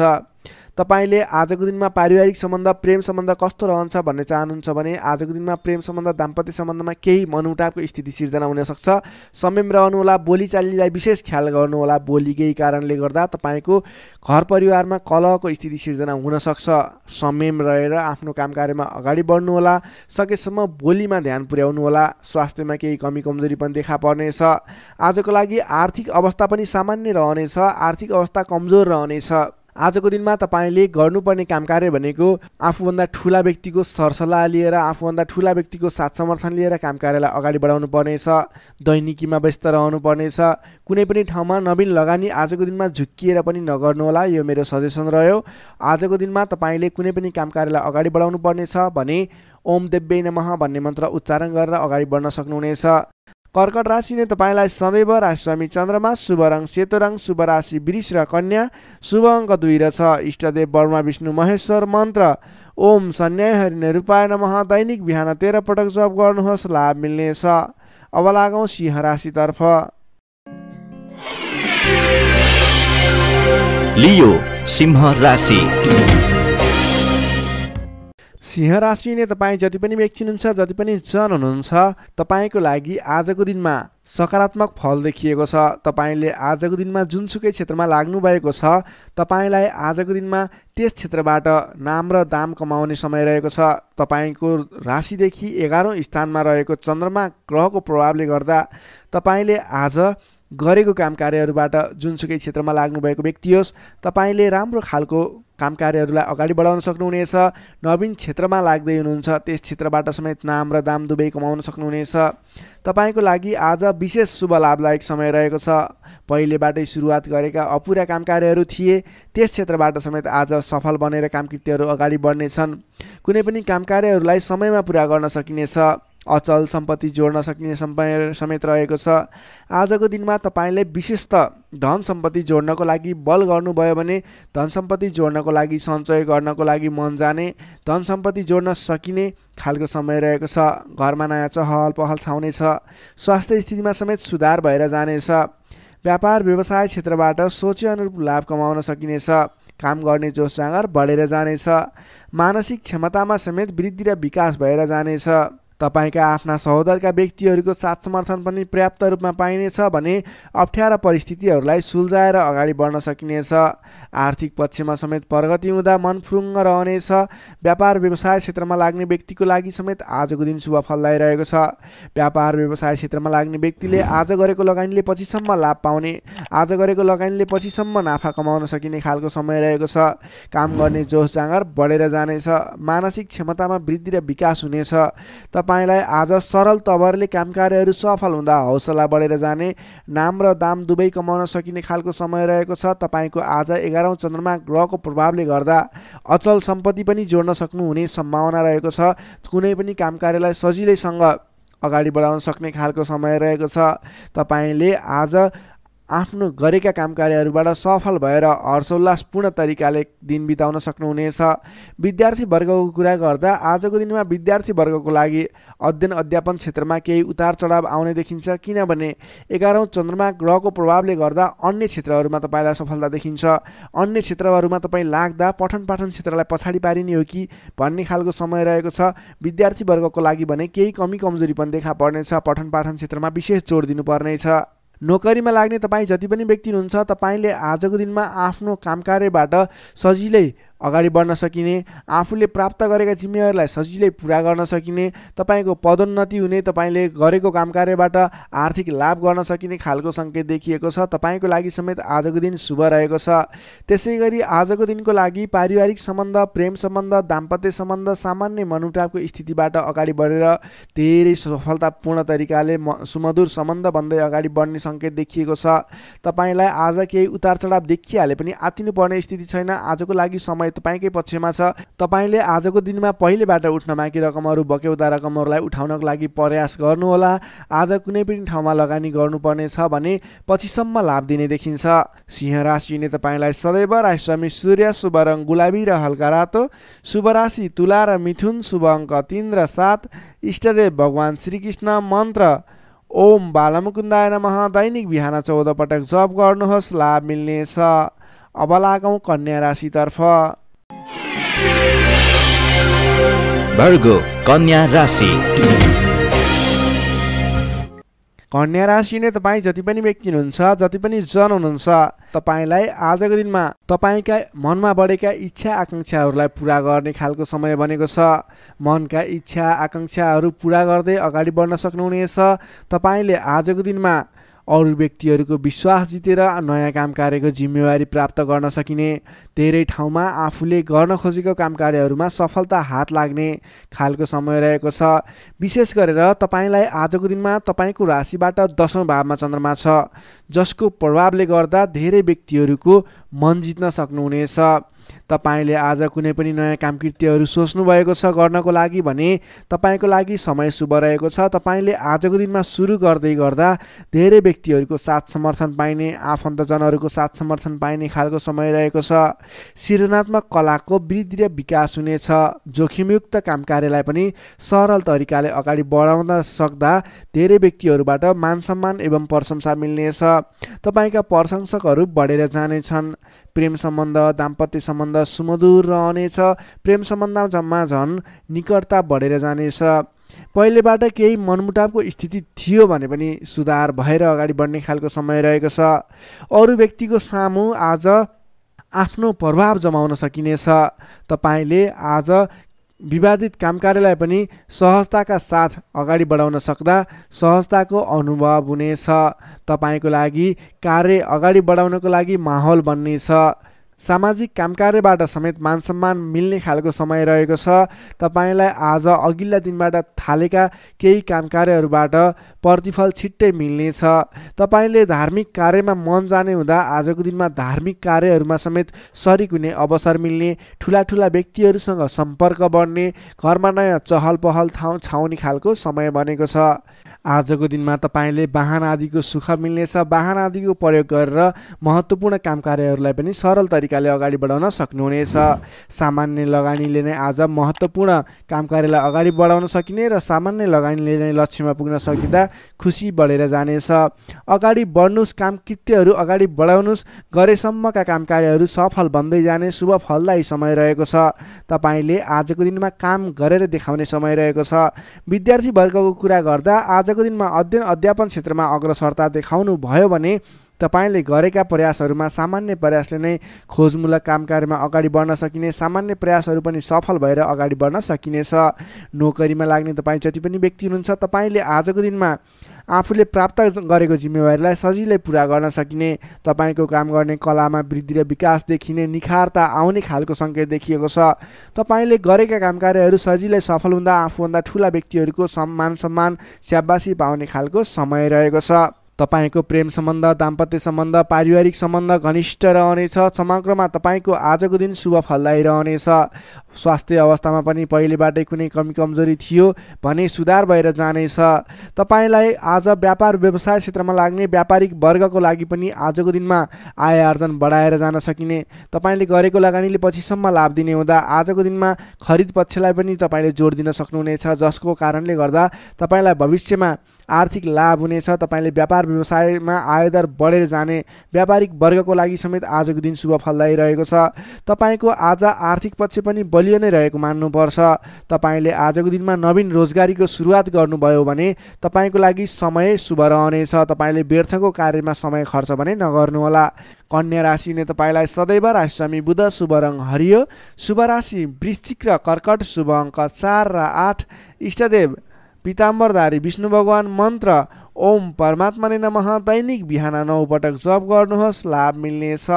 तपाईँले आजको दिनमा पारिवारिक सम्बन्ध प्रेम सम्बन्ध कस्तो रहन्छ भन्ने चाहनुहुन्छ भने आजको दिनमा प्रेम सम्बन्ध दाम्पत्य सम्बन्धमा केही मनमुटावको स्थिति सिर्जना हुनसक्छ संयम रहनुहोला बोलीचालीलाई विशेष ख्याल गर्नुहोला बोलीकै कारणले गर्दा तपाईँको घर परिवारमा कलहको स्थिति सिर्जना हुनसक्छ संयम रहेर आफ्नो काम कार्यमा अगाडि बढ्नुहोला सकेसम्म बोलीमा ध्यान पुर्याउनुहोला स्वास्थ्यमा केही कमी कमजोरी पनि देखा पर्नेछ आजको लागि आर्थिक अवस्था पनि सामान्य रहनेछ आर्थिक अवस्था कमजोर रहनेछ आजको दिनमा तपाईँले गर्नुपर्ने काम कार्य भनेको आफूभन्दा ठुला व्यक्तिको सरसल्लाह लिएर आफूभन्दा ठुला व्यक्तिको साथ समर्थन लिएर काम कार्यलाई अगाडि बढाउनु पर्नेछ दैनिकीमा व्यस्त रहनु पर्नेछ कुनै पनि ठाउँमा नवीन लगानी आजको दिनमा झुक्किएर पनि नगर्नु होला यो मेरो सजेसन रह्यो आजको दिनमा तपाईँले कुनै पनि काम कार्यलाई अगाडि बढाउनु पर्नेछ भने ओम देव्य नमः भन्ने मन्त्र उच्चारण गरेर अगाडि बढ्न सक्नुहुनेछ कर्कट राशिले तपाईँलाई सदैव राशिस्वामी चन्द्रमा शुभ रङ सेतो रङ शुभ राशि वृष र कन्या शुभ अङ्क दुई र छ इष्टदेव वर्मा विष्णु महेश्वर मन्त्र ओम सन्याय हरिण रूपाय नमः दैनिक बिहान तेह्र पटक जप गर्नुहोस् लाभ मिल्नेछ अब लागौँ सिंह राशितर्फ लियो सिंह राशि सिंह राशिले तपाईँ जति पनि व्यक्ति हुनुहुन्छ जति पनि जन हुनुहुन्छ तपाईँको लागि आजको दिनमा सकारात्मक फल देखिएको छ तपाईँले आजको दिनमा जुनसुकै क्षेत्रमा लाग्नुभएको छ तपाईँलाई आजको दिनमा त्यस क्षेत्रबाट नाम र दाम कमाउने समय रहेको छ तपाईँको राशिदेखि एघारौँ स्थानमा रहेको चन्द्रमा ग्रहको प्रभावले गर्दा तपाईँले आज गरेको काम कार्यहरूबाट जुनसुकै क्षेत्रमा लाग्नुभएको व्यक्ति होस् तपाईँले राम्रो खालको काम कार्यहरूलाई अगाडि बढाउन सक्नुहुनेछ नवीन क्षेत्रमा लाग्दै हुनुहुन्छ त्यस क्षेत्रबाट समेत नाम र दाम दुवै कमाउन सक्नुहुनेछ तपाईँको लागि आज विशेष शुभ लाभदायक समय रहेको छ पहिलेबाटै सुरुवात गरेका अपुरा काम कार्यहरू थिए त्यस क्षेत्रबाट समेत आज सफल बनेर कामकृतिहरू अगाडि बढ्नेछन् कुनै पनि काम कार्यहरूलाई समयमा पुरा गर्न सकिनेछ अचल सम्पत्ति जोड्न सकिने समय समेत रहेको छ आजको दिनमा तपाईँले विशेषत धन सम्पत्ति जोड्नको लागि बल गर्नुभयो भने धन सम्पत्ति जोड्नको लागि सञ्चय गर्नको लागि मन जाने धन सम्पत्ति जोड्न सकिने खालको समय रहेको छ घरमा नयाँ चहल पहल छाउनेछ स्वास्थ्य स्थितिमा समेत सुधार भएर जानेछ व्यापार व्यवसाय क्षेत्रबाट सोचे अनुरूप लाभ कमाउन सकिनेछ काम गर्ने जोस जाँगर बढेर जानेछ मानसिक क्षमतामा समेत वृद्धि र विकास भएर जानेछ तपाईँका आफ्ना सहोदरका व्यक्तिहरूको साथ समर्थन पनि पर्याप्त रूपमा पाइनेछ भने अप्ठ्यारा परिस्थितिहरूलाई सुल्झाएर अगाडि बढ्न सकिनेछ आर्थिक पक्षमा समेत प्रगति हुँदा मन मनफुरुङ्ग रहनेछ व्यापार व्यवसाय क्षेत्रमा लाग्ने व्यक्तिको लागि समेत आजको दिन शुभ फल ल्याइरहेको छ व्यापार व्यवसाय क्षेत्रमा लाग्ने व्यक्तिले आज गरेको लगानीले पछिसम्म लाभ पाउने आज गरेको लगानीले पछिसम्म नाफा कमाउन सकिने खालको समय रहेको छ काम गर्ने जोस जाँगर बढेर जानेछ मानसिक क्षमतामा वृद्धि र विकास हुनेछ तपाईँ तपाईँलाई आज सरल तवरले काम कार्यहरू सफल हुँदा हौसला बढेर जाने नाम र दाम दुवै कमाउन सकिने खालको समय रहेको छ तपाईँको आज एघारौँ चन्द्रमा ग्रहको प्रभावले गर्दा अचल सम्पत्ति पनि जोड्न सक्नुहुने सम्भावना रहेको छ कुनै पनि काम कार्यलाई सजिलैसँग अगाडि बढाउन सक्ने खालको समय रहेको छ तपाईँले आज आफ्नो गरेका काम कार्यहरूबाट सफल भएर पूर्ण तरिकाले दिन बिताउन सक्नुहुनेछ विद्यार्थीवर्गको कुरा गर्दा आजको दिनमा विद्यार्थीवर्गको लागि अध्ययन अध्यापन क्षेत्रमा केही उतार चढाव आउने देखिन्छ किनभने एघारौँ चन्द्रमा ग्रहको प्रभावले गर्दा अन्य क्षेत्रहरूमा तपाईँलाई सफलता देखिन्छ अन्य क्षेत्रहरूमा तपाईँ लाग्दा पठन पाठन क्षेत्रलाई पछाडि पारिने हो कि भन्ने खालको समय रहेको छ विद्यार्थीवर्गको लागि भने केही कमी कमजोरी पनि देखा पर्नेछ पठन पाठन क्षेत्रमा विशेष जोड दिनुपर्नेछ नोकरीमा लाग्ने तपाईँ जति पनि व्यक्ति हुनुहुन्छ तपाईँले आजको दिनमा आफ्नो काम कार्यबाट सजिलै अगाडि बढ्न सकिने आफूले प्राप्त गरेका जिम्मेवारीलाई सजिलै पुरा गर्न सकिने तपाईँको पदोन्नति हुने तपाईँले गरेको काम कार्यबाट आर्थिक लाभ गर्न सकिने खालको सङ्केत देखिएको छ तपाईँको लागि समेत आजको दिन शुभ रहेको छ त्यसै गरी आजको दिनको लागि पारिवारिक सम्बन्ध प्रेम सम्बन्ध दाम्पत्य सम्बन्ध सामान्य मनुटापको स्थितिबाट अगाडि बढेर धेरै सफलतापूर्ण तरिकाले म सुमधुर सम्बन्ध भन्दै अगाडि बढ्ने सङ्केत देखिएको छ तपाईँलाई आज केही उतार चढाव देखिहाले पनि पर्ने स्थिति छैन आजको लागि समय तपाईँकै पक्षमा छ तपाईँले आजको दिनमा पहिलेबाट उठ्न बाँकी रकमहरू बकेउदा रकमहरूलाई उठाउनको लागि प्रयास गर्नुहोला आज कुनै पनि ठाउँमा लगानी गर्नुपर्ने छ भने पछिसम्म लाभ दिने देखिन्छ सिंह राशिले तपाईँलाई सदैव राशिस्वामी सूर्य शुभ रङ गुलाबी र हल्का रातो शुभ राशि तुला र मिथुन शुभ अङ्क तिन र सात इष्टदेव भगवान् श्रीकृष्ण मन्त्र ओम बालमुकुन्दाय नमः दैनिक बिहान चौध पटक जप गर्नुहोस् लाभ मिल्नेछ अब लागौँ कन्या राशितर्फ भर्गो कन्या राशि कन्या राशि नै तपाईँ जति पनि व्यक्ति हुनुहुन्छ जति पनि जन हुनुहुन्छ तपाईँलाई आजको दिनमा तपाईँका मनमा बढेका इच्छा आकाङ्क्षाहरूलाई पुरा गर्ने खालको समय बनेको छ मनका इच्छा आकाङ्क्षाहरू पुरा गर्दै अगाडि बढ्न सक्नुहुनेछ तपाईँले आजको दिनमा अरू व्यक्तिहरूको विश्वास जितेर नयाँ काम कार्यको जिम्मेवारी प्राप्त गर्न सकिने धेरै ठाउँमा आफूले गर्न खोजेको काम कार्यहरूमा सफलता हात लाग्ने खालको समय रहेको छ विशेष गरेर तपाईँलाई आजको दिनमा तपाईँको राशिबाट दसौँ भावमा चन्द्रमा छ जसको प्रभावले गर्दा धेरै व्यक्तिहरूको मन जित्न सक्नुहुनेछ तपाईँले आज कुनै पनि नयाँ काम कृत्यहरू सोच्नुभएको छ गर्नको लागि भने तपाईँको लागि समय शुभ रहेको छ तपाईँले आजको दिनमा सुरु गर्दै गर्दा धेरै व्यक्तिहरूको साथ समर्थन पाइने आफन्तजनहरूको साथ समर्थन पाइने खालको समय रहेको छ सृजनात्मक कलाको वृद्धि र विकास हुनेछ जोखिमयुक्त काम कार्यलाई पनि सरल तरिकाले अगाडि बढाउन सक्दा धेरै व्यक्तिहरूबाट मान सम्मान एवं प्रशंसा मिल्नेछ तपाईँका प्रशंसकहरू बढेर जानेछन् प्रेम सम्बन्ध दाम्पत्य सम्बन्ध सुमधुर रहनेछ प्रेम सम्बन्धमा जम्मा झन् निकटता बढेर जानेछ पहिलेबाट केही मनमुटावको स्थिति थियो भने पनि सुधार भएर अगाडि बढ्ने खालको समय रहेको छ अरू व्यक्तिको सामु आज आफ्नो प्रभाव जमाउन सकिनेछ तपाईँले आज विवादित कार्यलाई पनि सहजताका साथ अगाडि बढाउन सक्दा सहजताको अनुभव हुनेछ तपाईँको लागि कार्य अगाडि बढाउनको लागि माहौल बन्नेछ सामाजिक कामकार्यबाट समेत मान सम्मान मिल्ने खालको समय रहेको छ तपाईँलाई आज अघिल्ला दिनबाट थालेका केही कामकार्यहरूबाट प्रतिफल छिट्टै मिल्नेछ तपाईँले धार्मिक कार्यमा मन जाने हुँदा आजको दिनमा धार्मिक कार्यहरूमा समेत सरिक हुने अवसर मिल्ने ठुला ठुला व्यक्तिहरूसँग सम्पर्क बढ्ने घरमा नयाँ चहल पहल ठाउँ छाउने खालको समय बनेको छ आजको दिनमा तपाईँले वाहन आदिको सुख मिल्नेछ वाहन आदिको प्रयोग गरेर महत्त्वपूर्ण काम कार्यहरूलाई पनि सरल तरिकाले अगाडि बढाउन सक्नुहुनेछ सामान्य लगानीले नै आज महत्त्वपूर्ण काम कार्यलाई अगाडि बढाउन सकिने र सामान्य लगानीले नै लक्ष्यमा पुग्न सकिँदा खुसी बढेर जानेछ अगाडि बढ्नुहोस् काम कृत्यहरू अगाडि बढाउनुहोस् गरेसम्मका काम कार्यहरू सफल बन्दै जाने शुभ फलदायी समय रहेको छ तपाईँले आजको दिनमा काम गरेर देखाउने समय रहेको छ विद्यार्थीवर्गको कुरा गर्दा आज आजको दिनमा अध्ययन अध्यापन क्षेत्रमा अग्रसरता देखाउनु भयो भने तपाईँले गरेका प्रयासहरूमा सामान्य प्रयासले नै खोजमूलक काम कार्यमा अगाडि बढ्न सकिने सामान्य प्रयासहरू पनि सफल भएर अगाडि बढ्न सकिनेछ नोकरीमा लाग्ने तपाईँ जति पनि व्यक्ति हुनुहुन्छ तपाईँले आजको दिनमा आफूले प्राप्त गरेको जिम्मेवारीलाई सजिलै पुरा गर्न सकिने तपाईँको काम गर्ने कलामा वृद्धि र विकास देखिने निखारता आउने खालको सङ्केत देखिएको छ तपाईँले गरेका काम कार्यहरू सजिलै सफल हुँदा आफूभन्दा ठुला व्यक्तिहरूको सम्मान सम्मान स्याबासी पाउने खालको समय रहेको छ तपाईँको प्रेम सम्बन्ध दाम्पत्य सम्बन्ध पारिवारिक सम्बन्ध घनिष्ठ रहनेछ समग्रमा तपाईँको आजको दिन शुभ फलदायी रहनेछ स्वास्थ्य अवस्थामा पनि पहिलेबाटै कुनै कमी कमजोरी थियो भने सुधार भएर जानेछ तपाईँलाई आज व्यापार व्यवसाय क्षेत्रमा लाग्ने व्यापारिक वर्गको लागि पनि आजको दिनमा आय आर्जन बढाएर जान सकिने तपाईँले गरेको लगानीले पछिसम्म लाभ दिने हुँदा आजको दिनमा खरिद पक्षलाई पनि तपाईँले जोड दिन सक्नुहुनेछ जसको कारणले गर्दा तपाईँलाई भविष्यमा आर्थिक लाभ हुनेछ तपाईँले व्यापार व्यवसायमा आयदर बढेर जाने व्यापारिक वर्गको लागि समेत आजको दिन शुभ फलदायी रहेको छ तपाईँको आज आर्थिक पक्ष पनि बलियो नै रहेको मान्नुपर्छ तपाईँले आजको दिनमा नवीन रोजगारीको सुरुवात गर्नुभयो भने तपाईँको लागि समय शुभ रहनेछ तपाईँले व्यर्थको कार्यमा समय खर्च भने नगर्नुहोला कन्या राशि नै तपाईँलाई सदैव राशिस्वामी बुध शुभ रङ हरियो शुभ राशि वृश्चिक र कर्कट शुभ अङ्क चार र आठ इष्टदेव पिताम्बरधारी विष्णु भगवान मन्त्र ओम परमात्माले नमः दैनिक बिहान नौ पटक जप गर्नुहोस् लाभ मिल्नेछ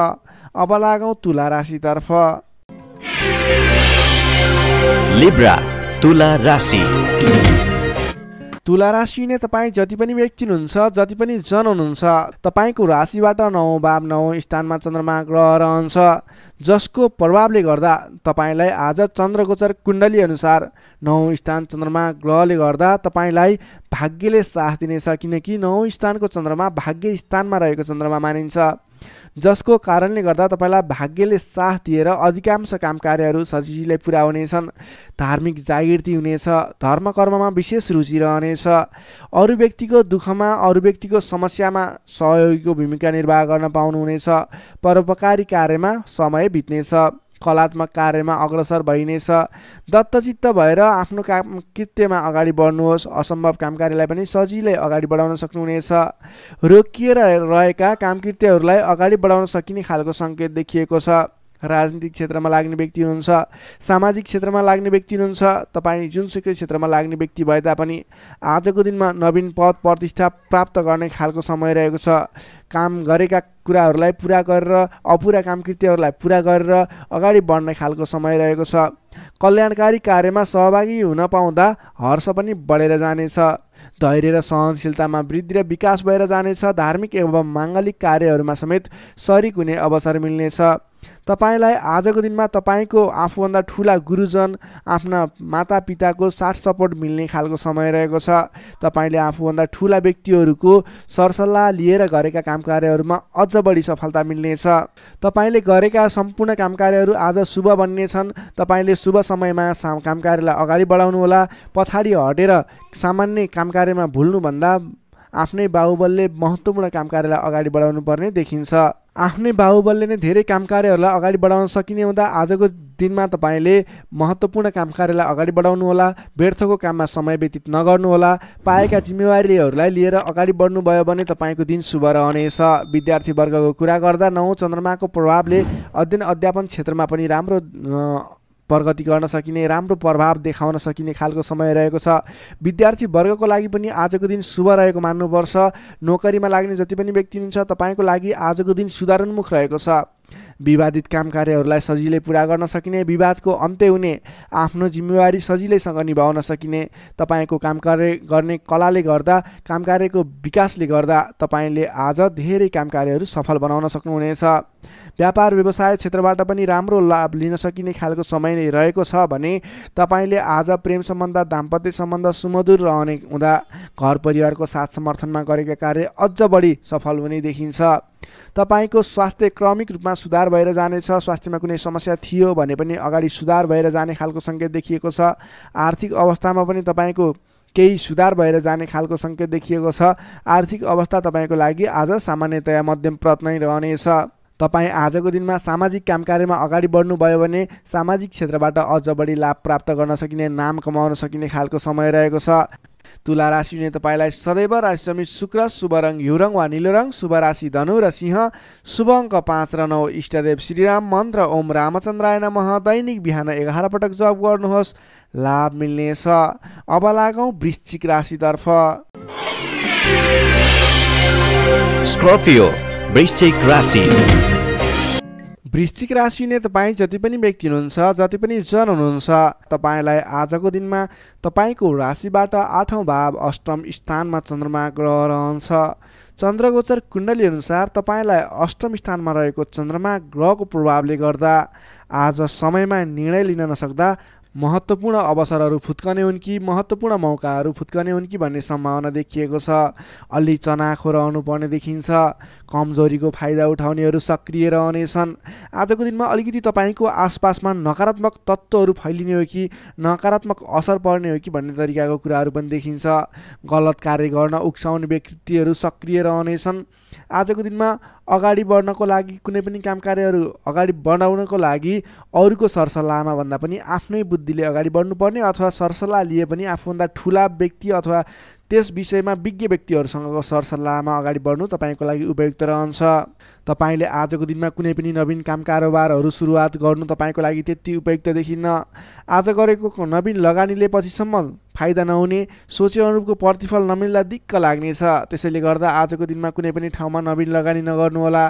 अब लागौँ तुला राशितर्फ लिब्रा तुला राशि तुला राशि नै तपाईँ जति पनि व्यक्ति हुनुहुन्छ जति पनि जन हुनुहुन्छ तपाईँको राशिबाट नौ बाब नौ स्थानमा चन्द्रमा ग्रह रहन्छ जसको प्रभावले गर्दा तपाईँलाई आज चन्द्रगोचर कुण्डली अनुसार नौ स्थान चन्द्रमा ग्रहले गर्दा तपाईँलाई भाग्यले साथ दिनेछ किनकि नौ स्थानको चन्द्रमा भाग्य स्थानमा रहेको चन्द्रमा मानिन्छ जसको कारणले गर्दा तपाईँलाई भाग्यले साथ दिएर अधिकांश काम कार्यहरू सजिलै पुर्याउनेछन् धार्मिक जागृति हुनेछ धर्म कर्ममा विशेष रुचि रहनेछ अरू व्यक्तिको दुःखमा अरू व्यक्तिको समस्यामा सहयोगीको भूमिका निर्वाह गर्न पाउनुहुनेछ परोपकारी कार्यमा समय बित्नेछ कलात्मक कार्यमा अग्रसर भइनेछ दत्तचित्त भएर आफ्नो काम कृत्यमा अगाडि बढ्नुहोस् असम्भव कामकारीलाई पनि सजिलै अगाडि बढाउन सक्नुहुनेछ रोकिएर रहेका कामकृत्यहरूलाई अगाडि बढाउन सकिने खालको सङ्केत देखिएको छ राजनीतिक क्षेत्रमा लाग्ने व्यक्ति हुनुहुन्छ सामाजिक क्षेत्रमा लाग्ने व्यक्ति हुनुहुन्छ तपाईँ जुनसुकै क्षेत्रमा लाग्ने व्यक्ति भए तापनि आजको दिनमा नवीन पद प्रतिष्ठा प्राप्त गर्ने खालको समय रहेको छ काम गरेका कुराहरूलाई पुरा गरेर अपुरा कामकृतिहरूलाई पुरा गरेर अगाडि बढ्ने खालको समय रहेको छ कल्याणकारी कार्यमा सहभागी हुन पाउँदा हर्ष पनि बढेर जानेछ धैर्य र सहनशीलतामा वृद्धि र विकास भएर जानेछ धार्मिक एवं माङ्गलिक कार्यहरूमा समेत सरिक हुने अवसर मिल्नेछ तपाईँलाई आजको दिनमा तपाईँको आफूभन्दा ठुला गुरुजन आफ्ना मातापिताको साथ सपोर्ट मिल्ने खालको समय रहेको छ तपाईँले आफूभन्दा ठुला व्यक्तिहरूको सरसल्लाह लिएर गरेका काम कार्यहरूमा अझ बढी सफलता मिल्नेछ तपाईँले गरेका सम्पूर्ण काम कार्यहरू आज शुभ बन्नेछन् तपाईँले शुभ समयमा काम कार्यलाई अगाडि बढाउनुहोला पछाडि हटेर सामान्य काम कार्यमा भुल्नुभन्दा आफ्नै बाहुबलले महत्त्वपूर्ण काम कार्यलाई अगाडि बढाउनु पर्ने देखिन्छ आफ्नै बाहुबलले नै धेरै काम कार्यहरूलाई अगाडि बढाउन सकिने हुँदा आजको दिनमा तपाईँले महत्त्वपूर्ण काम कार्यलाई अगाडि बढाउनुहोला व्यर्थको काममा समय व्यतीत नगर्नुहोला पाएका जिम्मेवारीहरूलाई लिएर अगाडि बढ्नुभयो भने तपाईँको दिन शुभ रहनेछ विद्यार्थीवर्गको कुरा गर्दा नौ चन्द्रमाको प्रभावले अध्ययन अध्यापन क्षेत्रमा पनि राम्रो प्रगति गर्न सकिने राम्रो प्रभाव देखाउन सकिने खालको समय रहेको छ विद्यार्थी वर्गको लागि पनि आजको दिन शुभ रहेको मान्नुपर्छ नोकरीमा लाग्ने जति पनि व्यक्ति हुनुहुन्छ तपाईँको लागि आजको दिन सुधारोन्मुख रहेको छ विवादित काम कार्यहरूलाई सजिलै पुरा गर्न सकिने विवादको अन्त्य हुने आफ्नो जिम्मेवारी सजिलैसँग निभाउन सकिने तपाईँको काम कार्य गर्ने कलाले गर्दा काम कार्यको विकासले गर्दा तपाईँले आज धेरै काम कार्यहरू सफल बनाउन सक्नुहुनेछ व्यापार व्यवसाय क्षेत्रबाट पनि राम्रो लाभ लिन सकिने खालको समय नै रहेको छ भने तपाईँले आज प्रेम सम्बन्ध दाम्पत्य सम्बन्ध सुमधुर रहने हुँदा घर परिवारको साथ समर्थनमा गरेका कार्य अझ बढी सफल हुने देखिन्छ तपाईँको स्वास्थ्य क्रमिक रूपमा सुधार भएर जानेछ स्वास्थ्यमा कुनै समस्या थियो भने पनि अगाडि सुधार भएर जाने खालको सङ्केत देखिएको छ आर्थिक अवस्थामा पनि तपाईँको केही सुधार भएर जाने खालको सङ्केत देखिएको छ आर्थिक अवस्था तपाईँको लागि आज सामान्यतया मध्यम प्रत नै रहनेछ तपाईँ आजको दिनमा सामाजिक काम कार्यमा अगाडि बढ्नुभयो भने सामाजिक क्षेत्रबाट अझ बढी लाभ प्राप्त गर्न सकिने नाम कमाउन सकिने खालको समय रहेको छ तुला राशि हुने तपाईँलाई सदैव राशि शुक्र शुभ रङ वा निलो रङ शुभ राशि धनु र सिंह शुभ अङ्क पाँच र नौ इष्टदेव श्रीराम मन्त्र ओम रामचन्द्राय नमः दैनिक बिहान एघार पटक जप गर्नुहोस् लाभ मिल्नेछ अब लागौँ वृश्चिक राशितर्फ स्कर्पियो वृश्चिक राशि वृश्चिक राशि नै तपाईँ जति पनि व्यक्ति हुनुहुन्छ जति पनि जन हुनुहुन्छ तपाईँलाई आजको दिनमा तपाईँको राशिबाट आठौँ भाव अष्टम स्थानमा चन्द्रमा ग्रह रहन्छ चन्द्रगोचर कुण्डली अनुसार तपाईँलाई अष्टम स्थानमा रहेको चन्द्रमा ग्रहको प्रभावले गर्दा आज समयमा निर्णय लिन नसक्दा महत्त्वपूर्ण अवसरहरू फुत्कने हुन् कि महत्त्वपूर्ण मौकाहरू फुत्कने हुन् कि भन्ने सम्भावना देखिएको छ अलि चनाखो रहनुपर्ने देखिन्छ कमजोरीको फाइदा उठाउनेहरू सक्रिय रहनेछन् आजको दिनमा अलिकति तपाईँको आसपासमा नकारात्मक तत्त्वहरू फैलिने हो कि नकारात्मक असर पर्ने हो कि भन्ने तरिकाको कुराहरू पनि देखिन्छ गलत कार्य गर्न उक्साउने व्यक्तिहरू सक्रिय रहनेछन् आजको दिनमा अगाडि बढ्नको लागि कुनै पनि काम कार्यहरू अगाडि बढाउनको लागि अरूको सरसल्लाहमा भन्दा पनि आफ्नै बुद्धिले अगाडि बढ्नुपर्ने अथवा सरसल्लाह लिए पनि आफूभन्दा ठुला व्यक्ति अथवा त्यस विषयमा विज्ञ व्यक्तिहरूसँगको सरसल्लाहमा अगाडि बढ्नु तपाईँको लागि उपयुक्त रहन्छ तपाईँले आजको दिनमा कुनै पनि नवीन काम कारोबारहरू सुरुवात गर्नु तपाईँको लागि त्यति उपयुक्त देखिन्न आज गरेको नवीन लगानीले पछिसम्म फाइदा नहुने सोचे अनुरूपको प्रतिफल नमिल्दा दिक्क लाग्नेछ त्यसैले गर्दा आजको दिनमा कुनै पनि ठाउँमा नवीन लगानी नगर्नुहोला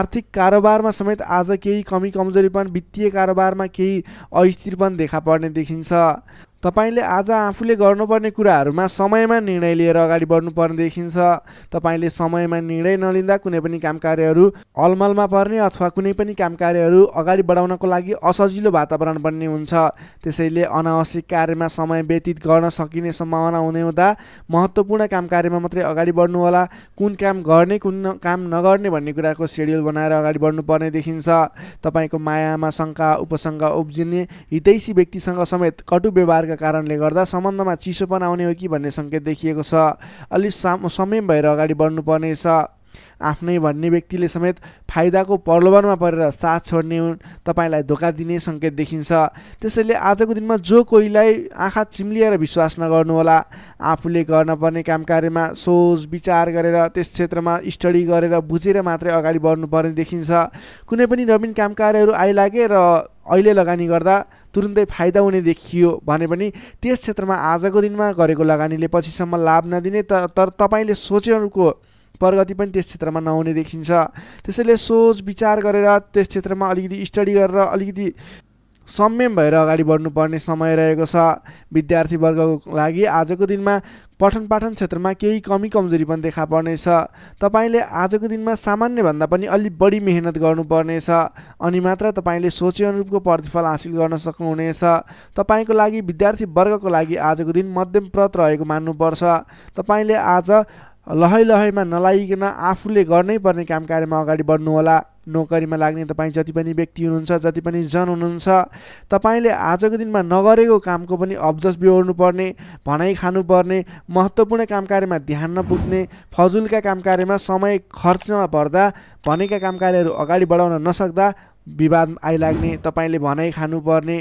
आर्थिक कारोबारमा समेत आज केही कमी कमजोरीपन वित्तीय कारोबारमा केही अस्थिरपन देखा पर्ने देखिन्छ तपाईँले आज आफूले गर्नुपर्ने कुराहरूमा समयमा निर्णय लिएर अगाडि बढ्नुपर्ने देखिन्छ तपाईँले समयमा निर्णय नलिँदा कुनै पनि काम कार्यहरू अलमलमा पर्ने अथवा कुनै पनि काम कार्यहरू अगाडि बढाउनको लागि असजिलो वातावरण बन्ने हुन्छ त्यसैले अनावश्यक कार्यमा समय व्यतीत गर्न सकिने सम्भावना हुने हुँदा महत्त्वपूर्ण काम कार्यमा मात्रै अगाडि बढ्नुहोला कुन काम गर्ने कुन काम नगर्ने भन्ने कुराको सेड्युल बनाएर अगाडि बढ्नुपर्ने देखिन्छ तपाईँको मायामा शङ्का उपशङ्का उब्जिने हितैसी व्यक्तिसँग समेत कटु व्यवहार कारणले गर्दा सम्बन्धमा चिसोपन आउने हो कि भन्ने सङ्केत देखिएको छ अलि साम भएर अगाडि बढ्नुपर्नेछ आफ्नै भन्ने व्यक्तिले समेत फाइदाको प्रलोभनमा परेर साथ छोड्ने तपाईँलाई धोका दिने सङ्केत देखिन्छ त्यसैले आजको दिनमा जो कोहीलाई आँखा चिम्लिएर विश्वास नगर्नुहोला आफूले गर्न पर्ने काम कार्यमा सोच विचार गरेर त्यस क्षेत्रमा स्टडी गरेर बुझेर मात्रै अगाडि बढ्नुपर्ने देखिन्छ कुनै पनि नवीन काम कार्यहरू आइलागे र अहिले लगानी गर्दा तुरुन्तै फाइदा हुने देखियो भने पनि त्यस क्षेत्रमा आजको दिनमा गरेको लगानीले पछिसम्म लाभ नदिने तर तर तपाईँले सोचेहरूको प्रगति पनि त्यस क्षेत्रमा नहुने देखिन्छ त्यसैले सोच विचार गरेर त्यस क्षेत्रमा अलिकति स्टडी गरेर अलिकति संयम भएर अगाडि बढ्नुपर्ने समय रहेको छ विद्यार्थीवर्गको लागि आजको दिनमा पठन पाठन क्षेत्रमा केही कमी कमजोरी पनि देखा पर्नेछ तपाईँले आजको दिनमा सामान्यभन्दा पनि अलिक बढी मेहनत गर्नुपर्नेछ अनि मात्र तपाईँले सोचे अनुरूपको प्रतिफल हासिल गर्न सक्नुहुनेछ तपाईँको लागि विद्यार्थीवर्गको लागि आजको दिन मध्यमप्रत रहेको मान्नुपर्छ तपाईँले आज लहै लहैमा नलाइकन आफूले गर्नै पर्ने काम कार्यमा अगाडि बढ्नुहोला नोकरीमा लाग्ने तपाईँ जति पनि व्यक्ति हुनुहुन्छ जति पनि जन हुनुहुन्छ तपाईँले आजको दिनमा नगरेको कामको पनि अब्जस बिहोर्नुपर्ने भनाइ खानुपर्ने महत्त्वपूर्ण काम कार्यमा ध्यान नपुग्ने फजुलका काम कार्यमा समय खर्च नपर्दा भनेका काम कार्यहरू अगाडि बढाउन नसक्दा विवाद आइलाग्ने तपाईँले भनाइ खानुपर्ने